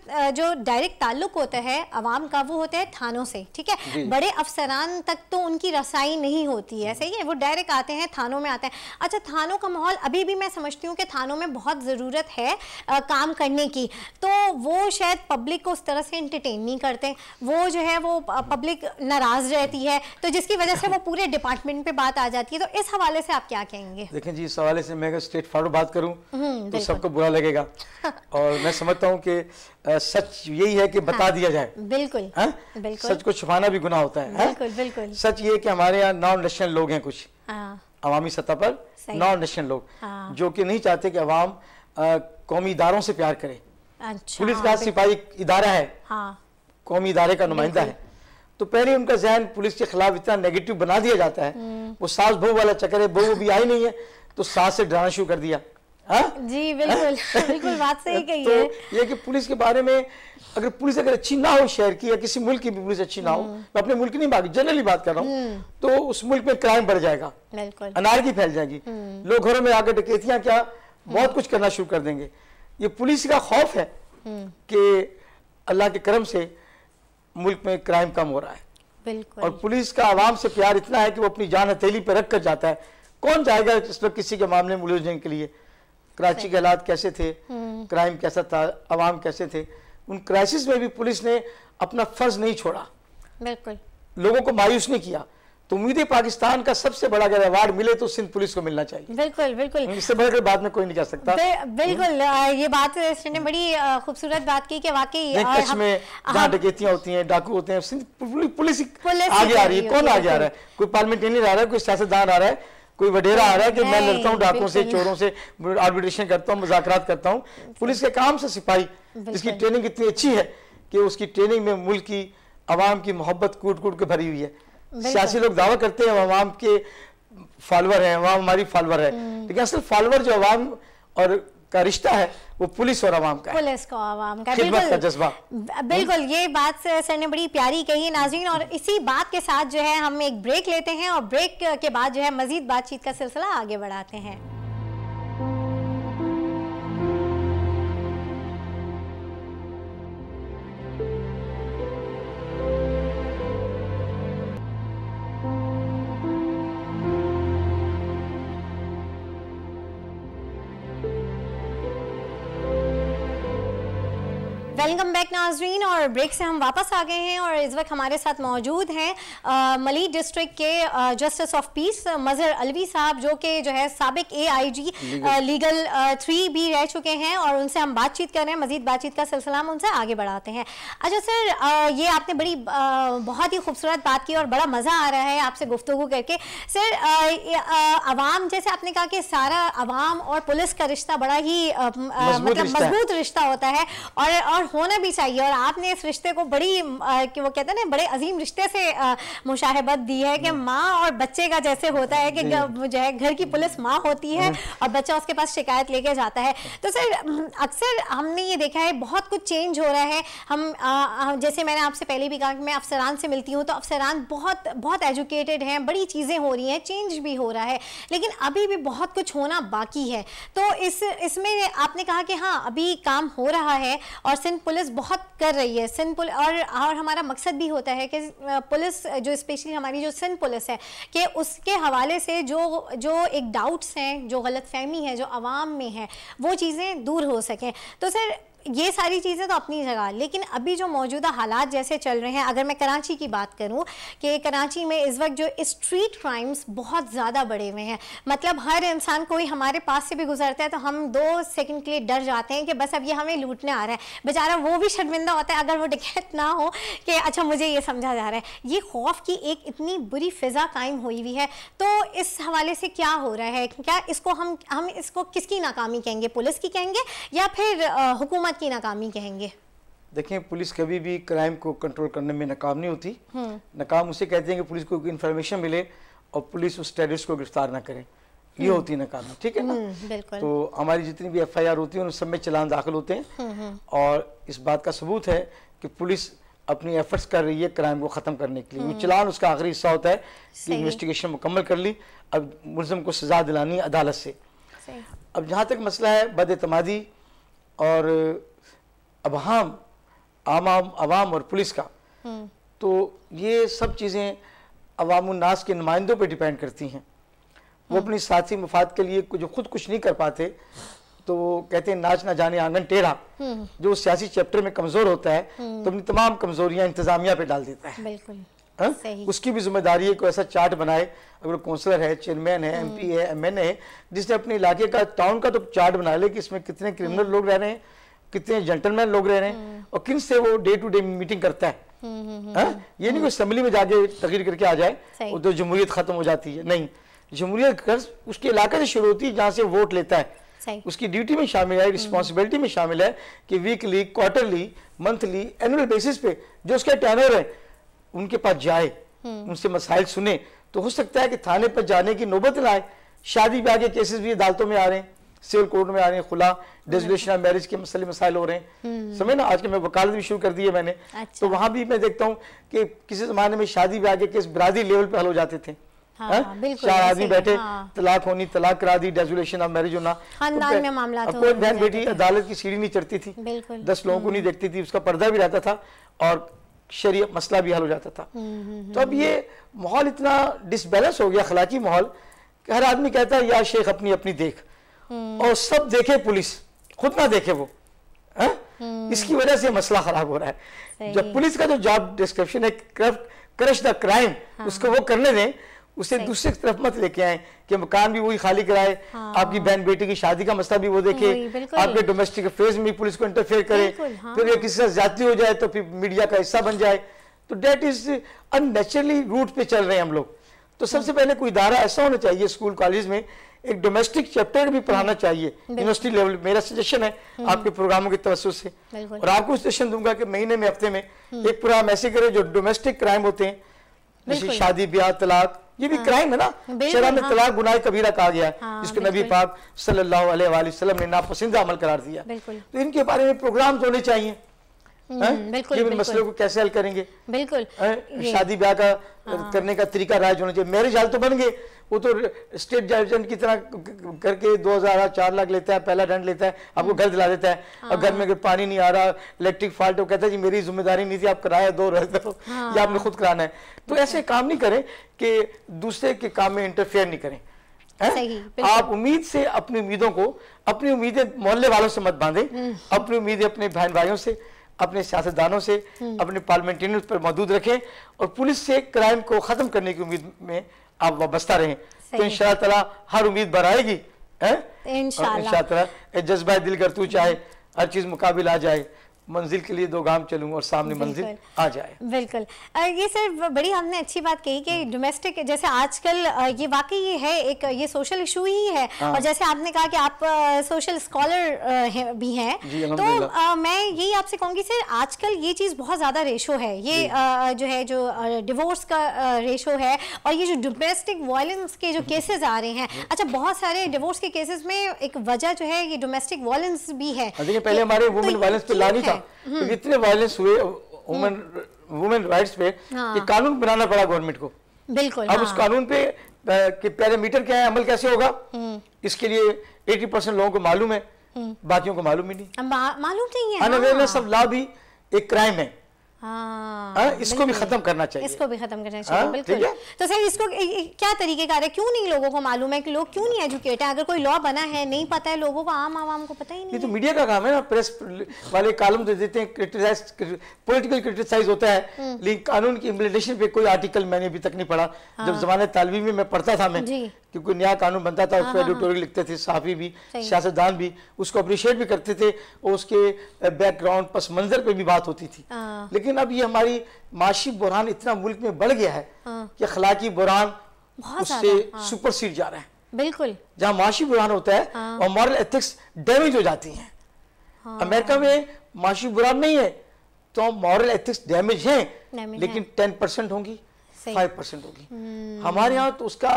A: जो डायरेक्ट ताल्लुक होता है आवाम का वो होता है थानों से ठीक है बड़े अफसरान तक तो उनकी रसाई नहीं होती है सही है वो डायरेक्ट आते हैं थानों में आते हैं अच्छा थानों का माहौल अभी भी मैं समझती हूँ कि थानों में बहुत ज़रूरत है आ, काम करने की तो वो शायद पब्लिक को उस तरह से इंटरटेन नहीं करते वो जो है वो पब्लिक नाराज़ रहती है तो जिसकी वजह से वो पूरे डिपार्टमेंट पर बात आ जाती है तो इस हवाले से आप क्या कहेंगे
B: देखें जी इस हवाले से मैं अगर स्टेट फॉर्ड बात करूँ
A: हम्म, तो सबको
B: बुरा लगेगा और मैं समझता हूँ कि सच यही है कि बता हाँ, दिया जाए
C: बिल्कुल, हाँ? बिल्कुल सच
B: को छुपाना भी गुना होता है हाँ? बिल्कुल बिल्कुल सच ये कि हमारे यहाँ नॉन नेशनल लोग हैं कुछ हाँ। अवामी सतह पर नॉन नेशनल
C: लोग
B: जो कि नहीं चाहते कि अवाम कौमी इदारों से प्यार करे
A: अच्छा, पुलिस का सिपाही इदारा है
B: कौमी इदारे का नुमाइंदा है तो पहले उनका जहन पुलिस के खिलाफ इतना नेगेटिव बना दिया जाता है हम्म। वो सास बहू वाला चक्कर है बहू भी आई नहीं है तो सास से डराना शुरू कर दिया हाँ? जी बिल्कुल हाँ? बिल्कुल बात सही तो कही है ये कि पुलिस के बारे में अगर पुलिस अगर अच्छी ना हो शहर की या किसी मुल्क की भी पुलिस अच्छी ना हो हम्म। मैं अपने मुल्क की नहीं बात जनरली बात कर रहा हूँ हम्म। तो उस मुल्क में क्राइम बढ़ जाएगा अनारगी फैल जाएगी हम्म। लोग घरों में आकर डकैतियाँ क्या बहुत कुछ करना शुरू कर देंगे ये पुलिस का खौफ है कि अल्लाह के करम से मुल्क में क्राइम कम हो रहा है बिल्कुल और पुलिस का आवाम से प्यार इतना है कि वो अपनी जान हथेली पर रख कर जाता है कौन जाएगा इस वक्त किसी के मामले में उलझने के लिए कराची के हालात कैसे थे हम्म। क्राइम कैसा था आवाम कैसे थे उन क्राइसिस में भी पुलिस ने अपना फर्ज नहीं छोड़ा बिल्कुल लोगों को मायूस नहीं किया तो उम्मीद है पाकिस्तान का सबसे बड़ा अगर अवार्ड मिले तो सिंध पुलिस को मिलना चाहिए
A: बिल्कुल बिल्कुल इससे
B: बढ़कर बाद में कोई नहीं जा सकता हम्म। बिल्कुल
A: ये बात ने बड़ी खूबसूरत बात की कि वाकई कच्छ में
B: जहाँ डकैतियां होती हैं डाकू होते हैं सिंध पुलिस
A: आगे आ रही है कौन आगे आ रहा है
B: कोई पार्लियामेंटेरियन आ रहा है कोई सियासतदान आ रहा है कोई वडेरा आ रहा है कि मैं लड़ता हूँ डाकों से चोरों से आर्बिट्रेशन करता हूँ मुजाकर करता हूँ पुलिस के काम से सिपाही जिसकी ट्रेनिंग इतनी अच्छी है कि उसकी ट्रेनिंग में मुल्क की आवाम की मोहब्बत कूट कूट के भरी हुई है सियासी लोग दावा करते हैं आवाम के फॉलोअर हैं आवाम हमारी फॉलोअर है हम्म। लेकिन असल फॉलोअर जो आवाम और का रिश्ता है वो पुलिस और आवाम
C: का पुलिस
A: को आवाम का बिल्कुल जज्बा बिल्कुल ये बात सर ने बड़ी प्यारी कही नाजीन और इसी बात के साथ जो है हम एक ब्रेक लेते हैं और ब्रेक के बाद जो है मजीद बातचीत का सिलसिला आगे बढ़ाते हैं वेलकम बैक नाजरीन और ब्रेक से हम वापस आ गए हैं और इस वक्त हमारे साथ मौजूद हैं मली डिस्ट्रिक्ट के justice of peace Mazhar Alvi sahab जो कि जो है सबक ए आई जी लीगल थ्री भी रह चुके हैं और उनसे हम बातचीत कर रहे हैं मज़ीद बातचीत का सिलसिला हम उनसे आगे बढ़ाते हैं अच्छा सर आ, ये आपने बड़ी आ, बहुत ही खूबसूरत बात की और बड़ा मज़ा आ रहा है आपसे गुफ्तु करके सर आवाम जैसे आपने कहा कि सारा आवाम और पुलिस का रिश्ता बड़ा ही मतलब मजबूत रिश्ता होता है और और होना भी चाहिए और आपने इस रिश्ते को बड़ी कि वो कहते हैं ना बड़े अजीम रिश्ते से मुशाहबत दी है कि हम्म। माँ और बच्चे का जैसे होता है कि जो है घर की पुलिस माँ होती है हम्म। और बच्चा उसके पास शिकायत लेके जाता है तो सर अक्सर हमने ये देखा है बहुत कुछ चेंज हो रहा है हम आ, जैसे मैंने आपसे पहले भी कहा कि मैं अफसरान से मिलती हूँ तो अफसरान बहुत बहुत एजुकेटेड हैं बड़ी चीज़ें हो रही हैं चेंज भी हो रहा है लेकिन अभी भी बहुत कुछ होना बाकी है तो इस इसमें आपने कहा कि हाँ अभी काम हो रहा है और सिंध पुलिस बहुत कर रही है सिंध पुलिस और और हमारा मकसद भी होता है कि पुलिस जो स्पेशली हमारी जो सिंध पुलिस है कि उसके हवाले से जो जो एक डाउट्स हैं जो गलत फहमी है जो आवाम में है वो चीज़ें दूर हो सकें तो सर ये सारी चीज़ें तो अपनी जगह लेकिन अभी जो मौजूदा हालात जैसे चल रहे हैं अगर मैं कराची की बात करूं कि कराची में इस वक्त जो स्ट्रीट क्राइम्स बहुत ज़्यादा बढ़े हुए हैं मतलब हर इंसान कोई हमारे पास से भी गुजरता है तो हम दो सेकंड के लिए डर जाते हैं कि बस अब ये हमें लूटने आ रहा है बेचारा वो भी शर्मिंदा होता है अगर वो डिकैत ना हो कि अच्छा मुझे ये समझा जा रहा है ये खौफ की एक इतनी बुरी फिज़ा कायम हुई हुई है तो इस हवाले से क्या हो रहा है क्या इसको हम हम इसको किसकी नाकामी कहेंगे पुलिस की कहेंगे या फिर हुकूमत हुकूमत की नाकामी कहेंगे
B: देखें पुलिस कभी भी क्राइम को कंट्रोल करने में नाकाम नहीं होती हम्म। नाकाम उसे कहते हैं कि पुलिस को इन्फॉर्मेशन मिले और पुलिस उस टेररिस्ट को गिरफ्तार ना करे ये हम्म। होती है नाकामी ठीक है ना
C: हम्म, तो
B: हमारी जितनी भी एफ आई आर होती है उन सब में चलान दाखिल होते
C: हैं
B: और इस बात का सबूत है कि पुलिस अपनी एफर्ट्स कर रही है क्राइम को ख़त्म करने के लिए चलान उसका आखिरी हिस्सा होता है कि इन्वेस्टिगेशन मुकम्मल कर ली अब मुलम को सज़ा दिलानी अदालत से अब जहाँ तक मसला है बदतमादी और अब हम आम आवाम और पुलिस का हम्म। तो ये सब चीज़ें अवामनास के नुमाइंदों पर डिपेंड करती हैं वो हम्म। अपनी साथी मफाद के लिए जो खुद कुछ नहीं कर पाते तो वो कहते हैं नाच ना जाने आंगन टेढ़ा हम्म। जो सियासी चैप्टर में कमज़ोर होता है तो अपनी तमाम कमज़ोरियाँ इंतज़ामिया पे डाल देता है बिल्कुल है? हाँ? उसकी भी जिम्मेदारी है कोई ऐसा चार्ट बनाए अगर काउंसलर है चेयरमैन है एमपी हम्म। है एमएनए है जिसने अपने इलाके का टाउन का तो चार्ट बना ले कि इसमें कितने क्रिमिनल हम्म। लोग रह रहे हैं कितने जेंटलमैन लोग रह रहे हैं हम्म। और किन से वो डे टू डे मीटिंग करता है
C: हाँ?
B: ये नहीं कोई असम्बली में जाके तकरीर करके आ जाए और तो जमहूरियत खत्म हो जाती है नहीं जमहूरियत उसके इलाके से शुरू होती है जहाँ से वोट लेता
C: है
B: उसकी ड्यूटी में शामिल है रिस्पॉन्सिबिलिटी में शामिल है कि weekly quarterly monthly annual basis पे जो उसका टैनर है उनके पास जाए हम्म। उनसे मसाइल सुने तो हो सकता है कि थाने पर जाने की नौबत लाए शादी ब्याह के केसेस भी अदालतों में आ रहे हैं सिविल कोर्ट में आ रहे हैं खुला डिस्बिशन ऑफ मैरिज के मसले मसाइल हो रहे हैं हम्म। समझ ना आज के मैं वकालत भी शुरू कर दी है मैंने अच्छा। तो वहां भी मैं देखता हूँ कि किसी जमाने में शादी ब्याह के केस बरादरी लेवल पर हल हो जाते थे
C: हाँ, हाँ, हाँ आदमी बैठे हाँ।
B: तलाक होनी तलाक करा दी डेजुलेशन ऑफ मैरिज होना खानदान में
A: मामला कोई तो बहन बेटी
B: अदालत की सीढ़ी नहीं चढ़ती थी दस लोगों को नहीं हम्म। देखती थी उसका पर्दा भी रहता था और शरीय मसला भी हल हो जाता था हम्म, हम्म, हम्म, तो अब ये माहौल इतना डिसबैलेंस हो गया अखलाकी माहौल कि हर आदमी कहता है या शेख अपनी अपनी देख और सब देखे पुलिस खुद ना देखे वो है
C: हाँ? इसकी वजह
B: से मसला खराब हो रहा
C: है जब पुलिस
B: का जो जॉब डिस्क्रिप्शन है क्रश द क्राइम हाँ। उसको वो करने दें उसे दूसरी तरफ मत लेके आए कि मकान भी वही खाली कराए हाँ। आपकी बहन बेटी की शादी का मसला भी वो देखे आपके डोमेस्टिक अफेयर्स में पुलिस को इंटरफेयर करे
C: हाँ। फिर फिर किसी
B: से हो जाए तो फिर मीडिया का हिस्सा बन जाए तो डेट इज अननेचुरली रूट पे चल रहे हैं हम लोग तो सबसे हाँ। पहले कोई इदारा ऐसा होना चाहिए स्कूल कॉलेज में एक डोमेस्टिक चैप्टर भी पढ़ाना हम्म। चाहिए यूनिवर्सिटी लेवल मेरा सजेशन है हम्म। आपके प्रोग्रामों के तवसु से और आपको सजेशन दूंगा कि महीने में हफ्ते में हम्म। एक प्रोग्राम ऐसे करें जो डोमेस्टिक क्राइम होते हैं जैसे शादी ब्याह तलाक ये भी हाँ। क्राइम है ना शराब में हाँ। तलाक गुनाह कबीरा कहा गया हाँ, जिसको नबी पाक सल्लल्लाहु अलैहि वसल्लम ने नापसंदा अमल करार दिया तो इनके बारे में प्रोग्राम्स होने चाहिए
C: हम्म, बिल्कुल ये मसले को
B: कैसे हल करेंगे बिल्कुल शादी ब्याह का हाँ। करने का तरीका राज होना चाहिए मैरिज हाल तो बन गए वो तो स्टेट जजमेंट की तरह करके दो हजार चार लाख लेता है पहला दंड लेता है आपको हाँ। घर दिला देता है हाँ। और घर में अगर पानी नहीं आ रहा इलेक्ट्रिक फॉल्ट वो कहता है जी मेरी जिम्मेदारी नहीं थी आप कराया दो रह दो हाँ। या आपने खुद कराना है तो ऐसे काम नहीं करें कि दूसरे के काम में इंटरफेयर नहीं करें आप उम्मीद से अपनी उम्मीदों को अपनी उम्मीदें मोहल्ले वालों से मत बांधे हम्म। अपनी उम्मीदें अपने बहन भाइयों से अपने सियासतदानों से हम्म। अपने पार्लियामेंटेरियन पर मौजूद रखें और पुलिस से क्राइम को ख़त्म करने की उम्मीद में आप वाबस्ता रहें तो इन शाह हर उम्मीद बढ़ाएगी इन जज्बा दिल कर तू चाहे हम्म। हर चीज़ मुकाबिल आ जाए मंजिल के लिए दो गांव चलूँ और सामने मंजिल आ जाए
A: बिल्कुल ये सर बड़ी हमने अच्छी बात कही कि डोमेस्टिक हम्म। जैसे आजकल ये वाकई ये है एक ये सोशल इशू ही है हाँ। और जैसे आपने कहा कि आप सोशल स्कॉलर है, भी हैं तो आ, मैं यही आपसे कहूँगी सर आजकल ये चीज़ बहुत ज़्यादा रेशो है ये आ, जो है जो डिवोर्स का रेशो है और ये जो डोमेस्टिक वायलेंस के जो केसेस आ रहे हैं हाँ। अच्छा बहुत सारे डिवोर्स के केसेस में एक वजह जो है ये डोमेस्टिक वायलेंस भी है हाँ, पहले हमारे
B: वायलेंस तो लानी हम्म। क्योंकि इतने वायलेंस हुए वुमेन वुमेन राइट्स पे कि हाँ। कानून बनाना पड़ा गवर्नमेंट को
C: बिल्कुल अब उस हाँ। कानून
B: पे कि पैरामीटर क्या है अमल कैसे होगा हम्म। इसके लिए 80 परसेंट लोगों को मालूम है हम्म। बाकियों को मालूम ही नहीं
A: मालूम नहीं है अनवेयरनेस
B: ऑफ लॉ भी एक क्राइम है
A: हाँ, आ, हाँ, इसको भी खत्म करना चाहिए इसको भी खत्म करना चाहिए हाँ, बिल्कुल तो सर इसको क्या तरीके का है क्यों नहीं लोगों को मालूम है कि लोग क्यों नहीं एजुकेट है अगर कोई लॉ बना है नहीं पता है लोगों को आम आवाम को पता ही
B: नहीं ये तो मीडिया का काम है ना प्रेस वाले कॉलम दे देते हैं क्रिटिसाइज पोलिटिकल क्रिटिसाइज होता है हम्म। लेकिन कानून की इम्प्लीटेशन पे कोई आर्टिकल मैंने अभी तक नहीं पढ़ा जब हाँ। जमाने तालवी में मैं पढ़ता था मैं क्योंकि नया कानून बनता था उस पर एडिटोरियल लिखते थे साफी भी सियासतदान भी उसको अप्रिशिएट भी करते थे और उसके बैकग्राउंड पस मंजर पर भी बात होती थी लेकिन लेकिन अब ये हमारी माशी बुरहान इतना मुल्क में बढ़ गया है हाँ। कि अखलाकी बुरहान
C: उससे हाँ।
B: सुपर सीट जा रहे हैं बिल्कुल जहाँ माशी बुरहान होता है और मॉरल एथिक्स डैमेज हो जाती हैं हाँ। अमेरिका में माशी बुरहान नहीं है तो मॉरल एथिक्स डैमेज हैं लेकिन टेन परसेंट होंगी फाइव परसेंट होगी हमारे यहाँ तो उसका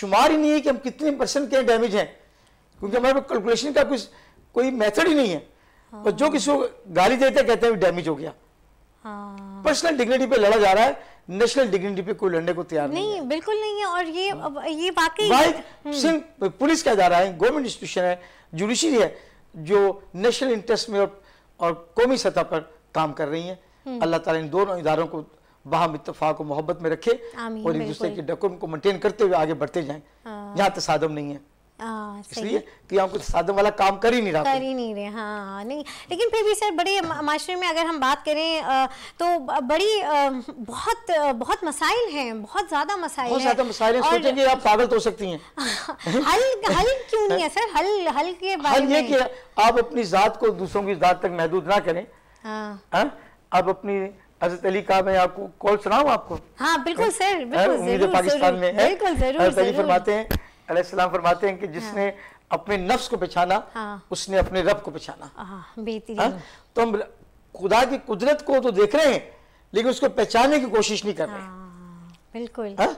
B: शुमार ही नहीं है कि हम कितने परसेंट के डैमेज हैं क्योंकि हमारे पास कैलकुलेशन का कुछ कोई मेथड ही नहीं है हाँ। जो किसी को गाली देते कहते हैं डैमेज हो गया हाँ। पर्सनल डिग्निटी पे लड़ा जा रहा है नेशनल डिग्निटी पे कोई लड़ने को तैयार नहीं,
A: नहीं बिल्कुल नहीं है और ये ये वाकई हम्म। सिर्फ
B: पुलिस का रहा है गवर्नमेंट इंस्टीट्यूशन है जुडिशरी है जो नेशनल इंटरेस्ट में और, और कौमी सतह पर काम कर रही है हम्म। अल्लाह तला इन दोनों इदारों को बाहम इतफा को मोहब्बत में रखे और एक दूसरे के डकुम को मेंटेन करते हुए आगे बढ़ते जाए हाँ। यहाँ तसादम नहीं है
A: हाँ, इसलिए
B: कि हम कुछ साधन वाला काम कर ही नहीं रहा कर
A: ही नहीं रहे हाँ नहीं लेकिन फिर भी सर बड़े माशरे में अगर हम बात करें तो बड़ी बहुत बहुत मसाइल हैं बहुत ज़्यादा मसाइल बहुत ज़्यादा मसाइल हैं सोचेंगे आप
B: पागल तो हो सकती हैं हल हल क्यों नहीं है
A: सर हल हल के बारे हल ये कि
B: आप अपनी ज़ात को दूसरों की ज़ात तक महदूद ना करें हाँ। हाँ? आप अपनी हजरत अली का मैं आपको कॉल सुनाऊ आपको
C: हाँ बिल्कुल सर बिल्कुल पाकिस्तान में है अली फरमाते
B: हैं अलैहिस्सलाम फरमाते हैं कि जिसने हाँ। अपने नफ्स को पहचाना हाँ। उसने अपने रब को पहचाना हाँ। तो हम खुदा की कुदरत को तो देख रहे हैं लेकिन उसको पहचानने की कोशिश नहीं कर रहे हाँ।
A: बिल्कुल हाँ?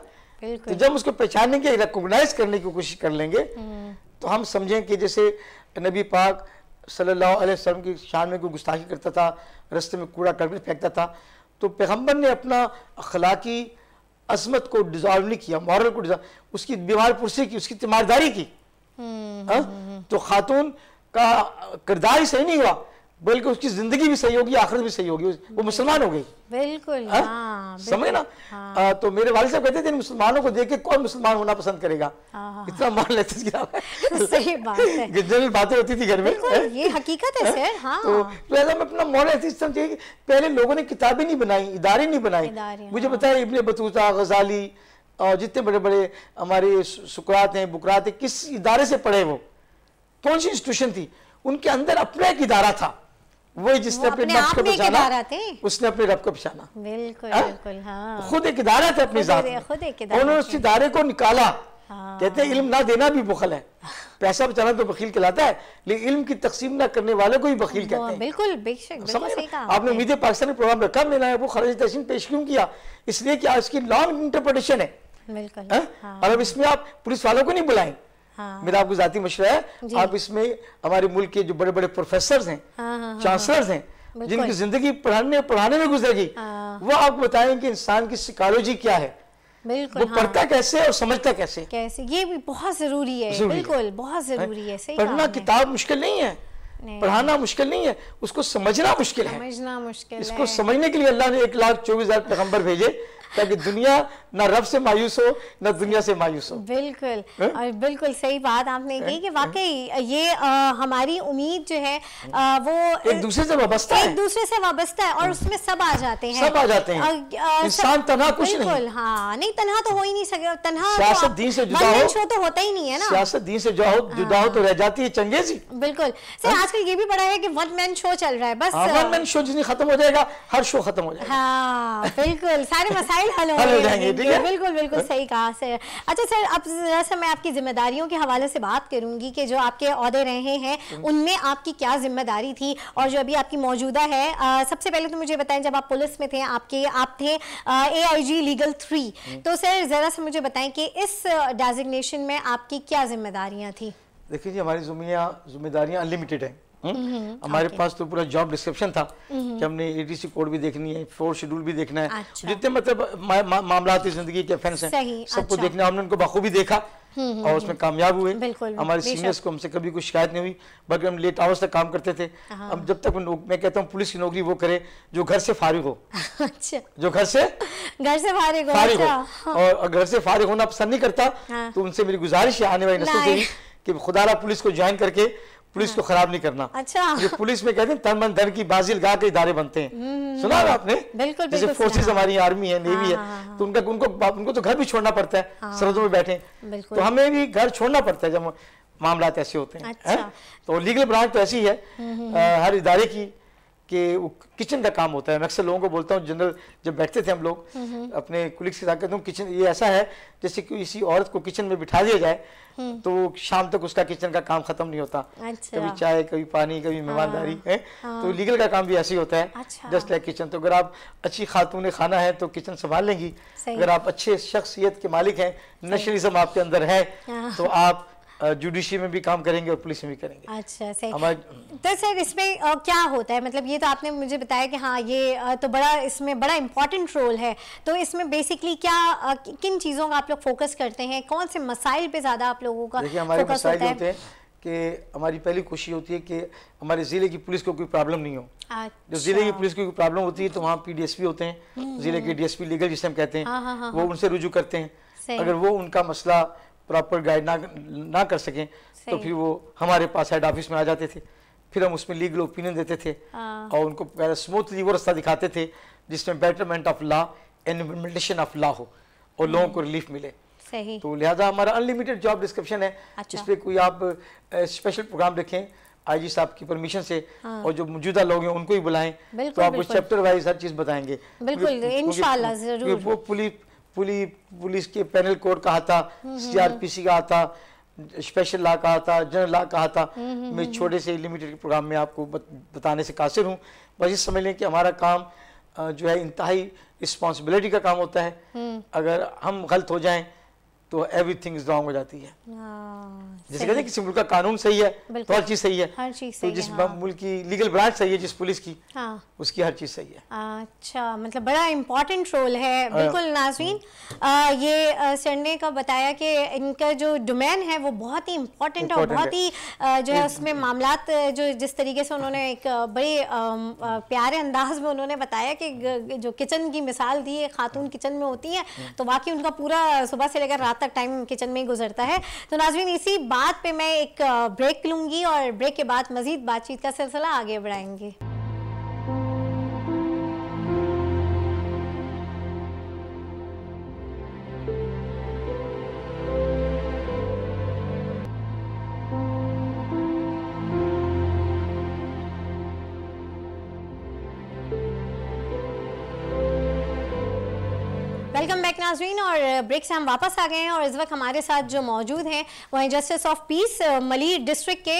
A: तो जब उसको
B: पहचानने की रिकोगनाइज करने की कोशिश कर लेंगे हम्म। तो हम समझें कि जैसे नबी पाक सल्लल्लाहु अलैहि वसल्लम की शान में कोई गुस्ताखी करता था रस्ते में कूड़ा करकट फेंकता था तो पैगम्बर ने अपना अखलाकी असमत को डिजॉल्व नहीं किया मॉरल को डिजॉल्व उसकी बीमार पुरसी की उसकी तीमारदारी की
C: हुँ, हम्म, हाँ?
B: हुँ, हम्म, हम्म, तो खातून का किरदार ही सही नहीं हुआ बल्कि उसकी जिंदगी भी सही होगी आखिरत भी सही होगी वो मुसलमान हो गई
C: बिल्कुल हाँ, हाँ समझे ना
B: हाँ। आ, तो मेरे वाले साहब कहते थे मुसलमानों को देख के कौन मुसलमान होना पसंद करेगा हाँ, हाँ, इतना मान लेते सही बात है बातें होती थी घर में
A: ये हकीकत है सर हाँ। तो
B: लिहाजा मैं अपना मॉडल ऐसी समझे पहले लोगों ने किताबें नहीं बनाई इदारे नहीं बनाए मुझे बताया इबन बतूता गजाली और जितने बड़े बड़े हमारे सुकरात हैं बुकरात हैं किस इदारे से पढ़े वो कौन सी इंस्टीट्यूशन थी उनके अंदर अपना एक इदारा था वही जिसने अपने, अपने नफ्स को पहचाना उसने अपने रब को पहचाना बिल्कुल हाँ? बिल्कुल
A: हाँ।
C: खुद
B: एक इदारा था अपनी
A: खुद एक उन्होंने उस इदारे को निकाला हाँ।
B: कहते इल्म ना देना भी बुखल है पैसा बचाना तो बकील कहलाता है लेकिन इल्म की तकसीम ना करने वाले को ही बकील कहते हैं
A: बिल्कुल बेशक आपने
B: उम्मीद पाकिस्तानी प्रोग्राम रखा है वो खराज तहसीन पेश क्यों किया इसलिए कि आज की लॉन्ग इंटरप्रटेशन है
C: बिल्कुल हाँ? हाँ। और अब
B: इसमें आप पुलिस वालों को नहीं बुलाएं हाँ। मेरा आपको जाती मशरा है आप इसमें हमारे मुल्क के जो बड़े बड़े प्रोफेसर हैं
C: चांसलर्स हाँ, हाँ, हाँ,
B: हैं जिनकी जिंदगी पढ़ाने पढ़ाने में गुजरेगी वो आपको बताएंगे इंसान की साइकोलॉजी क्या है
A: बिल्कुल वो हाँ। पढ़ता
B: कैसे और समझता कैसे
A: कैसे ये भी बहुत जरूरी है जरूरी बिल्कुल है। बहुत जरूरी है, है सही पढ़ना किताब
B: मुश्किल नहीं है नहीं। पढ़ाना मुश्किल नहीं है उसको समझना मुश्किल है
A: समझना मुश्किल इसको समझने
B: के लिए अल्लाह ने एक लाख चौबीस हजार पैगम्बर भेजे ताकि दुनिया ना रब से मायूस हो ना दुनिया से मायूस हो
A: बिल्कुल है? हाँ? बिल्कुल सही बात आपने कही कि हाँ? वाकई हाँ? ये आ, हमारी उम्मीद जो है आ, वो एक दूसरे से वाबस्ता है एक दूसरे से वाबस्ता है और उसमें सब आ जाते हैं सब आ जाते हैं इंसान तना कुछ नहीं बिल्कुल हाँ नहीं तना तो हो ही नहीं सके तना तो दिन से जुदा हो तो होता ही नहीं है ना सियासत
B: दिन से जुदा हो जुदा हो तो रह जाती है चंगेजी
A: बिल्कुल सर आजकल ये भी पड़ा है कि वन मैन शो चल रहा है बस वन मैन
B: शो जितनी खत्म हो जाएगा हर शो खत्म हो जाएगा
A: हाँ बिल्कुल सारे मसाइल फाइल हल हो जाएंगे ठीक है बिल्कुल बिल्कुल हाँ। सही कहा सर अच्छा सर अब जरा सर मैं आपकी जिम्मेदारियों के हवाले से बात करूंगी कि जो आपके अहदे रहे हैं हम्म। उनमें आपकी क्या जिम्मेदारी थी और जो अभी आपकी मौजूदा है सबसे पहले तो मुझे बताएं जब आप पुलिस में थे आपके आप थे A I G legal three तो सर ज़रा सर मुझे बताएं कि इस डेजिग्नेशन में आपकी क्या जिम्मेदारियाँ थी
B: देखिए जी हमारी जिम्मेदारियाँ अनलिमिटेड हैं हम्म?
A: हम्म, हम्म, हमारे पास
B: तो पूरा जॉब डिस्क्रिप्शन था कि हमने एडीसी कोड भी देखनी है फ्लोर शेड्यूल भी देखना है अच्छा। जितने मतलब मा, मा, मामला जिंदगी के फैंस हैं सबको अच्छा। देखना हमने उनको बखूबी देखा और उसमें कामयाब हुए हमारे सीनियर्स को हमसे कभी कोई शिकायत नहीं हुई बल्कि हम लेट आवर्स तक काम करते थे हम हाँ। जब तक मैं कहता हूँ पुलिस की नौकरी वो करे जो घर से फारिग हो अच्छा। जो घर से
A: घर से फारिग हो फारिग हो अच्छा, हाँ। और
B: घर से फारिग होना पसंद नहीं करता हाँ। तो उनसे मेरी गुजारिश है आने वाली नस्ल से कि खुदारा पुलिस को ज्वाइन करके पुलिस को खराब नहीं करना अच्छा ये पुलिस में कहते हैं तन मन धन की बाजी लगा के इधारे बनते हैं
C: सुना ना हम्म। आपने बिल्कुल जैसे फोर्सेस हमारी आर्मी है नेवी हाँ, है हाँ, हाँ,
B: तो उनका उनको उनको तो घर भी छोड़ना पड़ता है सरहदों में बैठे तो हमें भी घर छोड़ना पड़ता है जब मामला ऐसे होते अच्छा। हैं तो लीगल ब्रांच तो ऐसी है
C: हम्म, हम्म, हर इदारे की
B: कि किचन का काम होता है मैं अक्सर लोगों को बोलता हूँ जनरल जब बैठते थे हम
C: लोग
B: अपने कुलिक से जाकर तुम किचन ये ऐसा है जैसे कि इसी औरत को किचन में बिठा दिया जाए हम्म। तो शाम तक उसका किचन का काम खत्म नहीं होता
C: अच्छा। कभी चाय
B: कभी पानी कभी हाँ, मेहमानदारी है हाँ। तो लीगल का काम भी ऐसे ही होता है जस्ट लाइक किचन तो अगर आप अच्छी खातून खाना है तो किचन संभाल लेंगी अगर आप अच्छे शख्सियत के मालिक हैं नशरिज्म आपके अंदर है हाँ। तो आप जुडिशरी में भी काम करेंगे और पुलिस में भी करेंगे
A: अच्छा सही तो सर इसमें क्या होता है मतलब ये तो आपने मुझे बताया कि हाँ ये तो बड़ा इसमें बड़ा इम्पोर्टेंट रोल है तो इसमें बेसिकली क्या किन चीज़ों का आप लोग फोकस करते हैं कौन से मसाइल पे ज़्यादा आप लोगों का देखिए हमारे मसाइल होते हैं
B: कि हमारी पहली खुशी होती है कि हमारे ज़िले की पुलिस को कोई प्रॉब्लम नहीं हो
C: जो अच्छा। ज़िले की
B: पुलिस को कोई प्रॉब्लम होती है तो वहाँ पीडीएसपी होते हैं हम्म, ज़िले के डी हम्म। लीगल जिसे हम कहते हैं हाँ, हाँ, हाँ, वो उनसे रुजू करते हैं अगर वो उनका मसला प्रॉपर गाइड ना ना कर सकें तो फिर वो हमारे पास हेड ऑफिस में आ जाते थे फिर हम उसमें लीगल ओपिनियन देते थे हाँ। और उनको पहले स्मूथली वो रास्ता दिखाते थे जिसमें betterment of law and of law हो और लोगों को रिलीफ मिले सही तो लिहाजा हमारा अनलिमिटेड जॉब डिस्क्रिप्शन है अच्छा। इस पर कोई आप स्पेशल प्रोग्राम रखें आईजी साहब की परमिशन से हाँ। और जो मौजूदा लोग हैं उनको ही बुलाएं तो आप चैप्टर वाइज हर चीज बताएंगे बिल्कुल इंशाल्लाह जरूर वो पुलिस पुलिस पुलिस के पैनल कोड कहा था सीआरपीसी हम्म, हम्म, हम्म। कहा था स्पेशल लॉ कहा था जनरल लॉ कहा था मैं छोटे से लिमिटेड प्रोग्राम में आपको बताने से कासिर हूँ बस ये समझ लें कि हमारा काम जो है इंतहाई रिस्पॉन्सिबिलिटी का काम होता है अगर हम गलत हो जाएं तो एवरीथिंग इज रॉन्ग हो जाती है
C: हाँ, जैसे कहते हैं किसी
B: मुल्क का कानून सही है तो हर चीज सही है हर चीज तो सही तो जिस हाँ। मुल्क की लीगल ब्रांच सही है जिस पुलिस की हाँ। उसकी हर चीज सही है
A: अच्छा मतलब बड़ा इम्पोर्टेंट रोल है हाँ। बिल्कुल नाजीन हम्म। ये सर ने का बताया कि इनका जो डोमेन है वो बहुत ही इम्पोर्टेंट और बहुत ही जो है उसमें मामला जो जिस तरीके से उन्होंने एक बड़े प्यारे अंदाज में उन्होंने बताया कि जो किचन की मिसाल दी है खातून हाँ। किचन में होती है तो बाकी उनका पूरा सुबह से लेकर रात तक टाइम किचन में ही गुजरता है तो नाजरीन इसी बात पे मैं एक ब्रेक लूंगी और ब्रेक के बाद मज़ीद बातचीत का सिलसिला आगे बढ़ाएंगे नाजरीन और ब्रेक से हम वापस आ गए हैं और इस वक्त हमारे साथ जो मौजूद हैं वह justice of peace Malir district के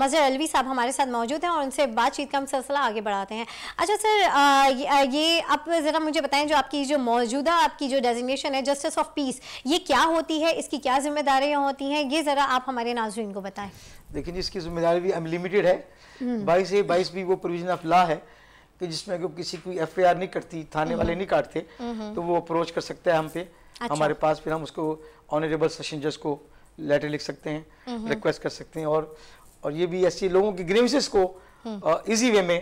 A: मजर अलवी साहब हमारे साथ मौजूद हैं और उनसे बातचीत का हम सिलसिला आगे बढ़ाते हैं अच्छा सर आ, ये आप ज़रा मुझे बताएं जो आपकी जो मौजूदा आपकी जो डेजिग्नेशन है जस्टिस ऑफ पीस ये क्या होती है इसकी क्या जिम्मेदारियाँ होती हैं ये ज़रा आप हमारे नाजरन को बताएँ
B: लेकिन इसकी जिम्मेदारी भी अनलिमिटेड है हम्म। बाईस ए बाईस भी वो प्रोविजन ऑफ लॉ है कि जिसमें अगर किसी की एफ नहीं करती थाने वाले हम्म। नहीं काटते हम्म। तो वो अप्रोच कर सकता है हम पे अच्छा। हमारे पास फिर हम उसको ऑनरेबल सेशन जज को लेटर लिख सकते हैं रिक्वेस्ट हम्म। कर सकते हैं और और ये भी ऐसे लोगों की ग्रीवेंसेस को इजी वे में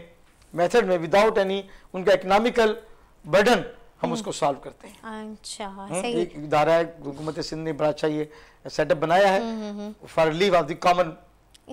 B: मेथड में विदाउट एनी उनका इकोनॉमिकल बर्डन हम उसको सॉल्व करते
A: हैं अच्छा सही एक
B: इदारा है हुकूमत सिंध ने बड़ा अच्छा ये सेटअप बनाया है for leave of the common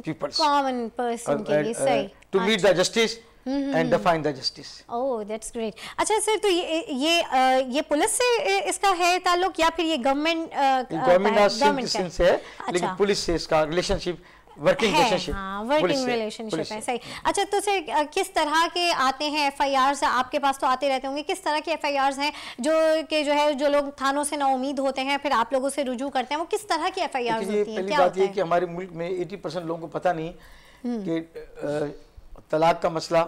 B: common
A: person के लिए सही to meet the justice and define the justice oh that's great अच्छा सर तो ये ये आ, ये पुलिस से इसका है ताल्लुक या फिर ये गवर्नमेंट गवर्नमेंट से है अच्छा। लेकिन
B: पुलिस से इसका relationship working relationship working relationship है हाँ,
A: सही अच्छा तो सर किस तरह के आते हैं एफ आई आर्स आपके पास तो आते रहते होंगे किस तरह के एफ आई आर्स हैं जो के जो है जो लोग थानों से ना उम्मीद होते हैं फिर आप लोगों से रुजू करते हैं वो किस तरह की एफ आई आर्स होती हैं क्या बात ये
B: कि हमारे मुल्क में 80 परसेंट लोगों को पता नहीं हम्म। कि तलाक का मसला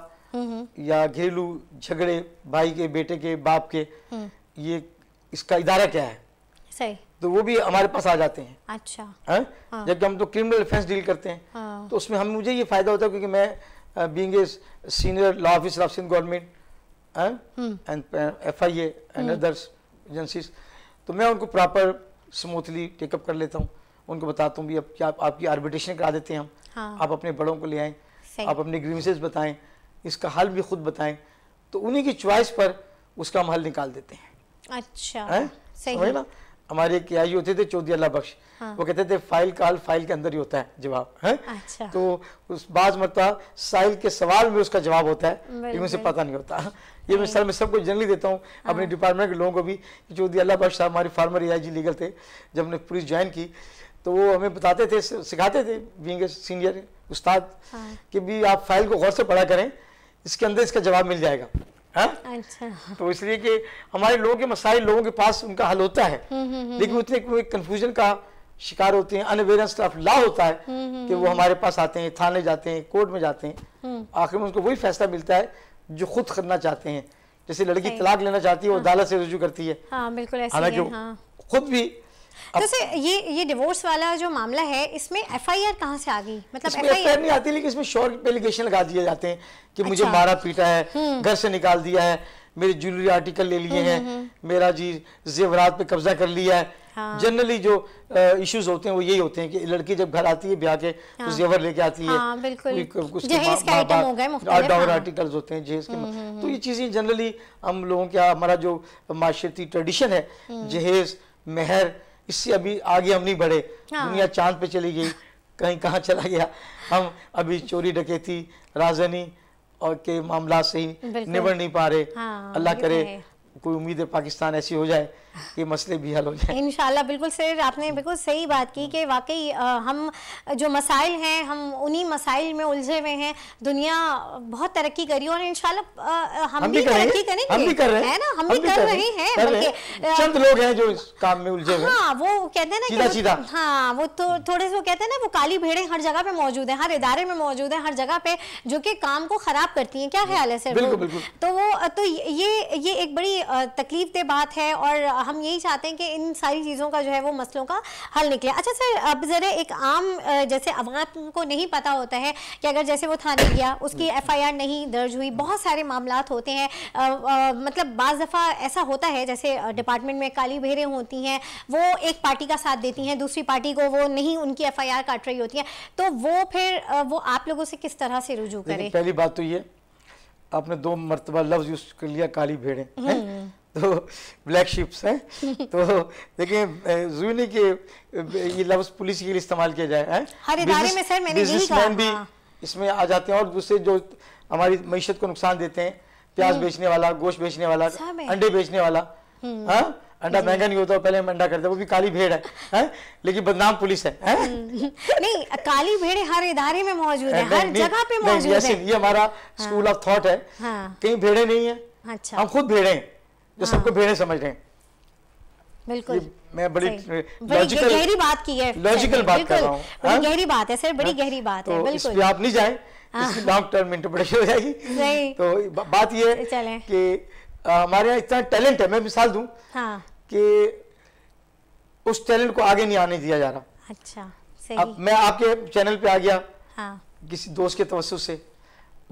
B: या घरेलू झगड़े भाई के बेटे के बाप के हम्म। ये इसका इदारा क्या है सही तो वो भी हमारे पास आ जाते हैं अच्छा है? हाँ? हाँ। जबकि हम तो क्रिमिनल डिफेंस डील करते हैं हाँ। तो उसमें हम मुझे ये फायदा होता है क्योंकि मैं being a senior law officer of Sindh government F I and others agencies तो मैं उनको प्रॉपर स्मूथली टेकअप कर लेता हूँ उनको बताता हूँ भी अब क्या आपकी आर्बिट्रेशन करा देते हैं हम हाँ। आप अपने बड़ों को ले आए आप अपने ग्रीवेंसेस बताएं इसका हल भी खुद बताएं तो उन्हीं की च्वाइस पर उसका हम हल निकाल देते हैं
A: अच्छा
C: है?
B: सही ना हमारे एक आई होते थे चौधरी अल्लाह बख्श हाँ। वो कहते थे फाइल का हल फाइल के अंदर ही होता है जवाब है अच्छा। तो उस बाज मरता साइल के सवाल में उसका जवाब होता है लेकिन उसे पता नहीं होता ये मैं सर मैं सबको जनरली देता हूँ हाँ। अपने डिपार्टमेंट के लोगों को भी चौधरी अल्लाह बख्श साहब हमारे फार्मर ए लीगल थे जब हमने पुलिस ज्वाइन की तो वो हमें बताते थे सिखाते थे बींग सीनियर उस्ताद हाँ। कि भी आप फाइल को गौर से पढ़ा करें इसके अंदर इसका जवाब मिल जाएगा हा? अच्छा तो इसलिए कि हमारे लोगों के मसाइल लोगों के पास उनका हल होता है
C: हम्म, हम्म, हम्म। लेकिन
B: उतने कन्फ्यूजन का शिकार होते हैं अनअवेयरनेस ऑफ लॉ होता है कि वो हमारे पास आते हैं थाने जाते हैं कोर्ट में जाते हैं आखिर में उनको वही फैसला मिलता है जो खुद करना चाहते हैं जैसे लड़की तलाक लेना चाहती है वो हाँ। अदालत से रजू करती है
A: हाँ, हालांकि हाँ।
B: खुद भी तो
A: ये ये डिवोर्स वाला जो मामला है इसमें एफआईआर आई कहाँ से आ गई मतलब एफ आई नहीं आती
B: लेकिन इसमें शोर एलिगेशन लगा दिए जाते हैं कि अच्छा। मुझे मारा पीटा है हम्म। घर से निकाल दिया है मेरे ज्वेलरी आर्टिकल ले लिए हम्म, हैं हम्म, मेरा जी जेवरात पे कब्जा कर लिया है
C: हाँ। जनरली
B: जो इश्यूज होते हैं वो यही होते हैं कि लड़की जब घर आती है ब्याह के तो हाँ। तो जेवर लेके आती है हाँ, डाउन आर्टिकल्स हाँ। होते हैं जहेज के तो ये चीज़ें जनरली हम लोगों के हमारा जो माशरती ट्रेडिशन है जहेज मेहर इससे अभी आगे हम नहीं बढ़े हाँ। दुनिया चांद पे चली गई कहीं कहाँ चला गया हम अभी चोरी डकैती राजनी और के मामला से ही निबड़ नहीं पा रहे हाँ, अल्लाह करे कोई उम्मीद है पाकिस्तान ऐसी हो जाए ये मसले भी हल हो जाए
A: इन बिल्कुल सर आपने बिल्कुल सही बात की कि वाकई हम जो मसाइल हैं हम उन्हीं मसाइल में उलझे हुए हैं दुनिया बहुत तरक्की करी और इन हम, हम भी तरक्की करेंगे हम भी कर रहे हैं ना हम भी कर रहे हैं
B: चंद लोग हैं जो इस काम में उलझे हुए हाँ
A: वो कहते हैं ना सीधा हाँ वो तो थोड़े से वो कहते हैं ना वो काली भेड़े हर जगह पे मौजूद है हर इदारे में मौजूद है हर जगह पे जो की काम को खराब करती है क्या ख्याल है सर तो वो तो ये ये एक बड़ी तकलीफ दे बात है और हम यही चाहते हैं कि इन सारी चीज़ों का जो है वो मसलों का हल निकले अच्छा सर अब ज़रा एक आम जैसे अवाम को नहीं पता होता है कि अगर जैसे वो थाने गया उसकी हम्म। एफ नहीं दर्ज हुई बहुत सारे मामला होते हैं मतलब बज़ दफ़ा ऐसा होता है जैसे डिपार्टमेंट में काली भेरें होती हैं वो एक पार्टी का साथ देती हैं दूसरी पार्टी को वो नहीं उनकी एफ काट रही होती है तो वो फिर वो आप लोगों से किस तरह से रुजू करें
B: पहली बात तो ये आपने दो मरतबा लफ्ज यूज कर लिया काली भेड़े तो ब्लैक शिप्स हैं तो देखिए जूनी के ये लफ्ज पुलिस के लिए इस्तेमाल किया जाए हैं हर इदारे में सर मैंने यही कहा भी हाँ। इसमें आ जाते हैं और दूसरे जो हमारी मीशत को नुकसान देते हैं प्याज हम्म। बेचने वाला गोश्त बेचने वाला अंडे बेचने वाला हम्म। हाँ अंडा महंगा नहीं होता पहले हम अंडा करते वो भी काली भेड़ है, है? लेकिन बदनाम पुलिस है, है? हम्म।
A: नहीं काली भेड़ हर इदारे में मौजूद है हर जगह पे मौजूद है
B: ये हमारा स्कूल ऑफ थॉट है हाँ। कहीं भेड़े नहीं है अच्छा हम खुद भेड़े हैं जो सबको हाँ। भेड़े समझ रहे हैं बिल्कुल मैं बड़ी लॉजिकल गहरी बात
A: की है लॉजिकल बात कर रहा हूँ बड़ी हाँ? गहरी बात है सर बड़ी हाँ? गहरी बात है तो बिल्कुल आप नहीं जाए
B: लॉन्ग टर्म इंटरप्रिटेशन हो जाएगी तो बात यह है कि हमारे यहाँ इतना टैलेंट है मैं मिसाल दू हाँ। कि उस टैलेंट को आगे नहीं आने दिया जा रहा
A: अच्छा सही। अब
B: मैं आपके चैनल पे आ गया हाँ। किसी दोस्त के तवस्सु से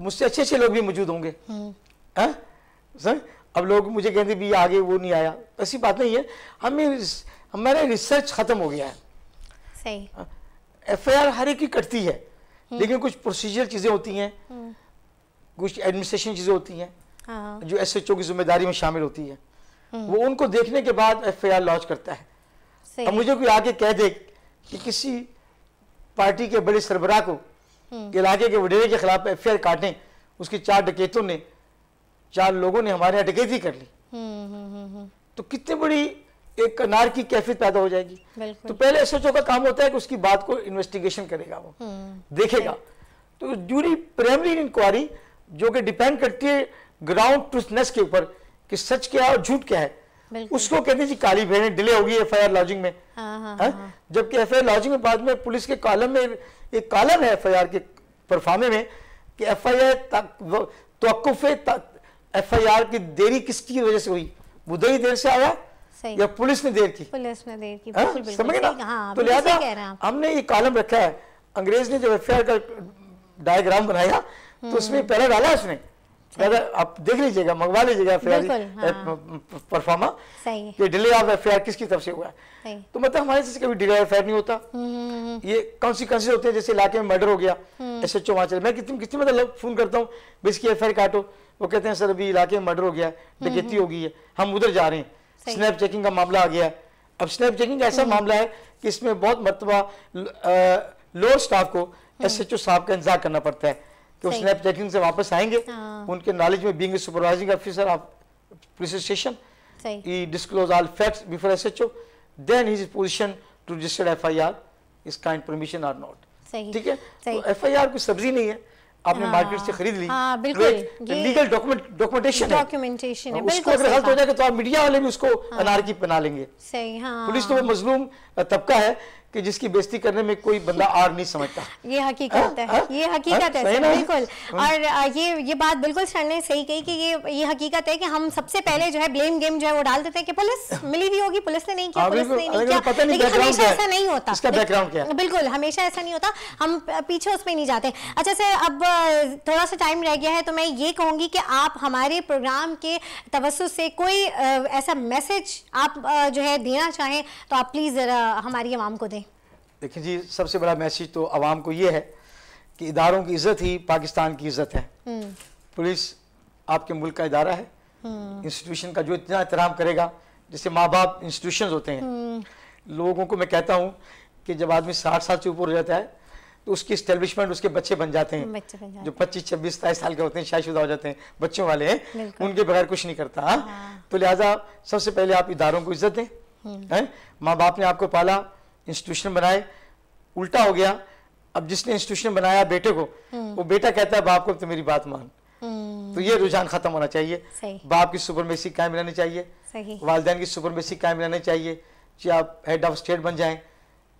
B: मुझसे अच्छे अच्छे लोग भी मौजूद होंगे
C: हम्म।
B: सर अब लोग मुझे कहते भी आगे वो नहीं आया ऐसी बात नहीं है हमें हमारा रिसर्च ख़त्म हो गया है सही एफ हर एक ही कटती है लेकिन कुछ प्रोसीजर चीज़ें होती हैं कुछ एडमिनिस्ट्रेशन चीज़ें होती हैं हाँ। जो एस एच ओ की जिम्मेदारी में शामिल होती है वो उनको देखने के बाद एफ आई आर लॉन्च करता
C: है अब मुझे
B: कोई आगे कह दे कि किसी पार्टी के बड़े सरबराह को हम्म। इलाके के वडेरे के खिलाफ एफ आई आर काटें उसके चार डकेतों ने चार लोगों ने हमारे यहाँ डकैती कर ली
C: हम्म, हम्म, हम्म, तो
B: कितनी बड़ी एक नार की कैफियत पैदा हो जाएगी तो पहले एस एच ओ का काम होता है कि उसकी बात को इन्वेस्टिगेशन करेगा वो देखेगा तो जूरी प्राइमरी इंक्वायरी जो कि डिपेंड करती है ग्राउंड ट्रूथनेस के ऊपर कि सच क्या है और झूठ क्या है उसको कहते हैं जी काली भेड़ डिले होगी एफ आई आर लॉजिंग में
C: हाँ, हाँ, हाँ?
B: जबकि एफ आई आर लॉजिंग में बाद में पुलिस के कॉलम में एक कॉलम है एफ आई आर के परफॉर्मे में कि एफ आई आर तोफ एफआईआर की देरी किसकी वजह से हुई बुदई देर से आया या पुलिस ने देर की
A: पुलिस ने देर की हाँ, बिल्कुल, समझे ना हाँ, तो लिहाजा
B: हमने ये कॉलम रखा है अंग्रेज ने जब एफ का डायग्राम बनाया तो उसमें हम्म। पहले डाला उसने आप देख लीजिएगा मंगवा लीजिएगा हाँ। एफ परफॉर्मा कि डिले ऑफ एफ किसकी तरफ से हुआ है तो मतलब हमारे जैसे कभी डिले एफ नहीं होता
C: हम्म, हम्म,
B: ये कौन सी कॉन्सिक्वेंसेज होते हैं जैसे इलाके में मर्डर हो गया एस एच ओ वहां चले मैं कितनी कितनी मतलब फोन करता हूँ बेसिकली एफ काटो वो कहते हैं सर अभी इलाके में मर्डर हो गया डकैती हम्म। हो गई है हम उधर जा रहे हैं स्नैप चेकिंग का मामला आ गया है अब स्नैप चेकिंग ऐसा हम्म। मामला है कि इसमें बहुत मरतबा लोअर स्टाफ को एस एच ओ साहब का इंतजार करना पड़ता है
C: कि वो स्नैप
B: चेकिंग से वापस आएंगे हाँ। उनके नॉलेज में being supervising officer of police station facts before S H O then his position to position F I R इस काइंड परमिशन आर
A: नॉट ठीक है
B: एफ आई आर कोई सब्जी नहीं है आपने हाँ, मार्केट से खरीद ली हाँ, तो बिल्कुल लीगल डॉक्यूमेंट डॉक्यूमेंटेशन डॉक्यूमेंटेशन है, है उसको अगर हल्त हो जाएगा तो आप मीडिया वाले भी उसको हाँ, अनारकी बना लेंगे
A: सही हाँ पुलिस तो वो
B: मजलूम तबका है कि जिसकी बेस्ती करने में कोई बंदा आर नहीं समझता
A: ये हकीकत है हाँ, हाँ, ये हाँ, हकीकत है बिल्कुल और ये ये बात बिल्कुल सर ने सही कही कि ये ये हकीकत है कि हम सबसे पहले जो है ब्लेम गेम जो है वो डाल देते हैं कि पुलिस मिली भी होगी पुलिस ने नहीं किया हमेशा ऐसा नहीं होता इसका बैकग्राउंड क्या बिल्कुल हमेशा ऐसा नहीं होता हम पीछे उसमें नहीं जाते अच्छा सर अब थोड़ा सा टाइम रह गया है तो मैं ये कहूंगी कि आप हमारे प्रोग्राम के तवस से कोई ऐसा मैसेज आप जो है देना चाहें तो आप प्लीज़ ज़रा हमारी आवाम को दें
B: देखिए जी सबसे बड़ा मैसेज तो आवाम को ये है कि इदारों की इज्जत ही पाकिस्तान की इज्जत है हम्म। पुलिस आपके मुल्क का इदारा है हम्म। इंस्टीट्यूशन का जो इतना एहतराम करेगा जैसे माँ बाप इंस्टीट्यूशन होते हैं
C: हम्म।
B: लोगों को मैं कहता हूँ कि जब आदमी साठ साल से ऊपर हो जाता है तो उसकी स्टेब्लिशमेंट उसके बच्चे बन जाते
C: हैं जो
B: पच्चीस छब्बीस सताईस साल के होते हैं शायशुदा हो जाते हैं बच्चों वाले हैं उनके बगैर कुछ नहीं करता हाँ। तो लिहाजा सबसे पहले आप इदारों को इज्जत
C: दें
B: माँ बाप ने आपको पाला इंस्टीट्यूशन बनाए उल्टा हो गया अब जिसने इंस्टीट्यूशन बनाया बेटे को हम्म। वो बेटा कहता है बाप को तो मेरी बात मान
C: हम्म। तो ये
B: रुझान खत्म होना चाहिए बाप की सुपरमेसी कायम रहनी
C: चाहिए
B: वालदेन की सुपरमेसी कायम रहनी चाहिए चाहे आप हेड ऑफ स्टेट बन जाएं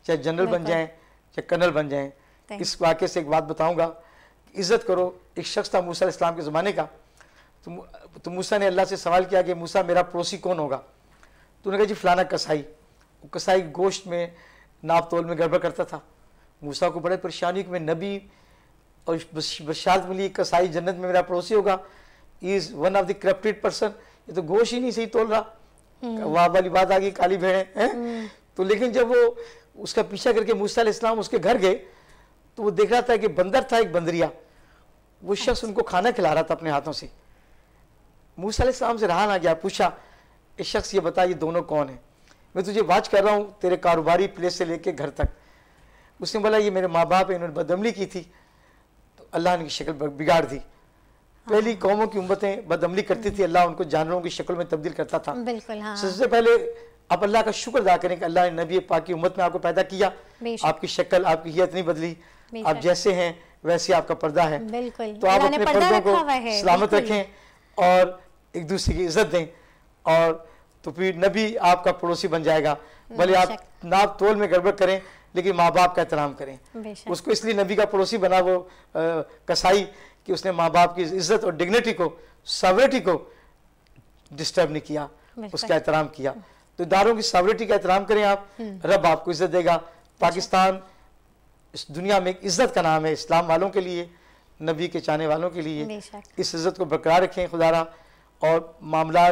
B: चाहे जनरल बन जाएं चाहे कर्नल बन जाएं इस वाक्य से एक बात बताऊंगा इज्जत करो एक शख्स था मूसा इस्लाम के ज़माने का तो, तो मूसा ने अल्लाह से सवाल किया कि मूसा मेरा पड़ोसी कौन होगा तो उन्होंने कहा जी फलाना कसाई कसाई गोश्त में नाप तोल में गड़बड़ करता था मूसा को बड़े परेशानी में नबी और बशात मिली कसाई जन्नत में मेरा पड़ोसी होगा is one of the corrupted person ये तो गोश ही नहीं सही तोल रहा हम्म। वाह वाली बात आ गई काली भेड़ें हैं हम्म। तो लेकिन जब वो उसका पीछा करके मूसा इस्लाम उसके घर गए तो वो देख रहा था कि बंदर था एक बंदरिया वो शख्स अच्छा। उनको खाना खिला रहा था अपने हाथों से मूसा इस्लाम से रहा ना गया पूछा इस शख्स ये बता ये दोनों कौन है मैं तुझे वाच कर रहा हूँ तेरे कारोबारी प्लेस से लेके घर तक उसने बोला ये मेरे माँ बाप इन्होंने बदमली की थी तो अल्लाह ने शक्ल बिगाड़ दी हाँ। पहली कौमों की उम्मतें बदमली करती थी हम्म। अल्लाह उनको जानवरों की शक्ल में तब्दील करता था
A: हाँ। सबसे
B: पहले आप अल्लाह का शुक्र अदा करें कि अल्लाह ने नबी पाक की उम्मत में आपको पैदा किया आपकी शक्ल आपकी हियत नहीं बदली आप जैसे हैं वैसे आपका पर्दा है
A: तो आप अपने पर्दों को सलामत
B: रखें और एक दूसरे की इज्जत दें और तो फिर नबी आपका पड़ोसी बन जाएगा भले आप नाप तोल में गड़बड़ करें लेकिन माँ बाप का एहतराम करें उसको इसलिए नबी का पड़ोसी बना वो आ, कसाई कि उसने माँ बाप की इज्जत और डिग्निटी को सॉवरिटी को डिस्टर्ब नहीं किया उसका एहतराम किया तो इदारों की सॉवरिटी का एहतराम करें आप हम्म। रब आपको इज्जत देगा पाकिस्तान इस दुनिया में एक इज्जत का नाम है इस्लाम वालों के लिए नबी के चाहने वालों के लिए इस इज्जत को बरकरार रखें खुदारा और मामला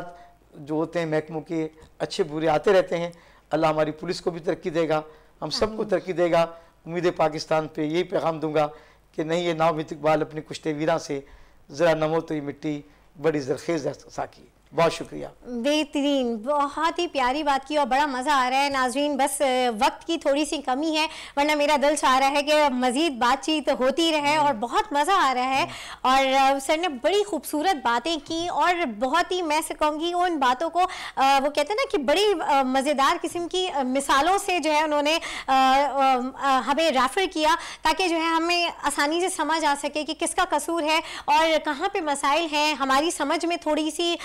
B: जो होते हैं महकमों के अच्छे बुरे आते रहते हैं अल्लाह हमारी पुलिस को भी तरक्की देगा हम सबको तरक्की देगा उम्मीद है पाकिस्तान पर यही पैगाम दूंगा कि नहीं ये नाव इकबाल अपनी कुश्ते वीरा से ज़रा नमो तो ये मिट्टी बड़ी जरखेज़ साकी बहुत शुक्रिया
A: बेहतरीन बहुत ही प्यारी बात की और बड़ा मज़ा आ रहा है नाजरीन बस वक्त की थोड़ी सी कमी है वरना मेरा दिल चाह रहा है कि मज़ीद बातचीत होती रहे और हम्म। बहुत मज़ा आ रहा है हम्म। और सर ने बड़ी खूबसूरत बातें की और बहुत ही मैं से कहूँगी उन बातों को वो कहते हैं ना कि बड़ी मज़ेदार किस्म की मिसालों से जो है उन्होंने हमें रेफ़र किया ताकि जो है हमें आसानी से समझ आ सके कि किसका कसूर है और कहाँ पर मसाइल हैं हमारी समझ में थोड़ी सी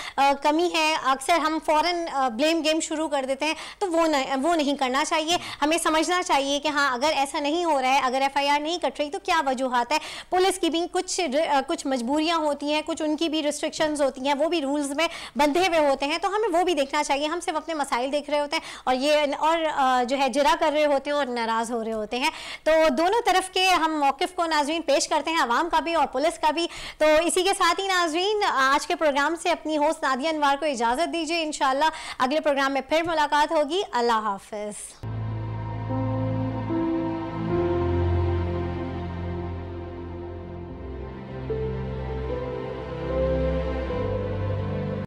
A: कमी है अक्सर हम फ़ौरन ब्लेम गेम शुरू कर देते हैं तो वो नहीं वो नहीं करना चाहिए हमें समझना चाहिए कि हाँ अगर ऐसा नहीं हो रहा है अगर एफ नहीं कट रही तो क्या वजूहत है पुलिस की भी कुछ कुछ मजबूरियाँ होती हैं कुछ उनकी भी रिस्ट्रिक्शंस होती हैं वो भी रूल्स में बंधे हुए होते हैं तो हमें वो भी देखना चाहिए हम सिर्फ अपने मसाइल देख रहे होते हैं और ये और जो है जरा कर रहे होते हैं और नाराज़ हो रहे होते हैं तो दोनों तरफ के हम मौक़ को नाजरीन पेश करते हैं आवाम का भी और पुलिस का भी तो इसी के साथ ही नाजरीन आज के प्रोग्राम से अपनी होस्ट नादिया सानिया अनवार को इजाजत दीजिए इनशाला अगले प्रोग्राम में फिर मुलाकात होगी अल्लाह हाफिज़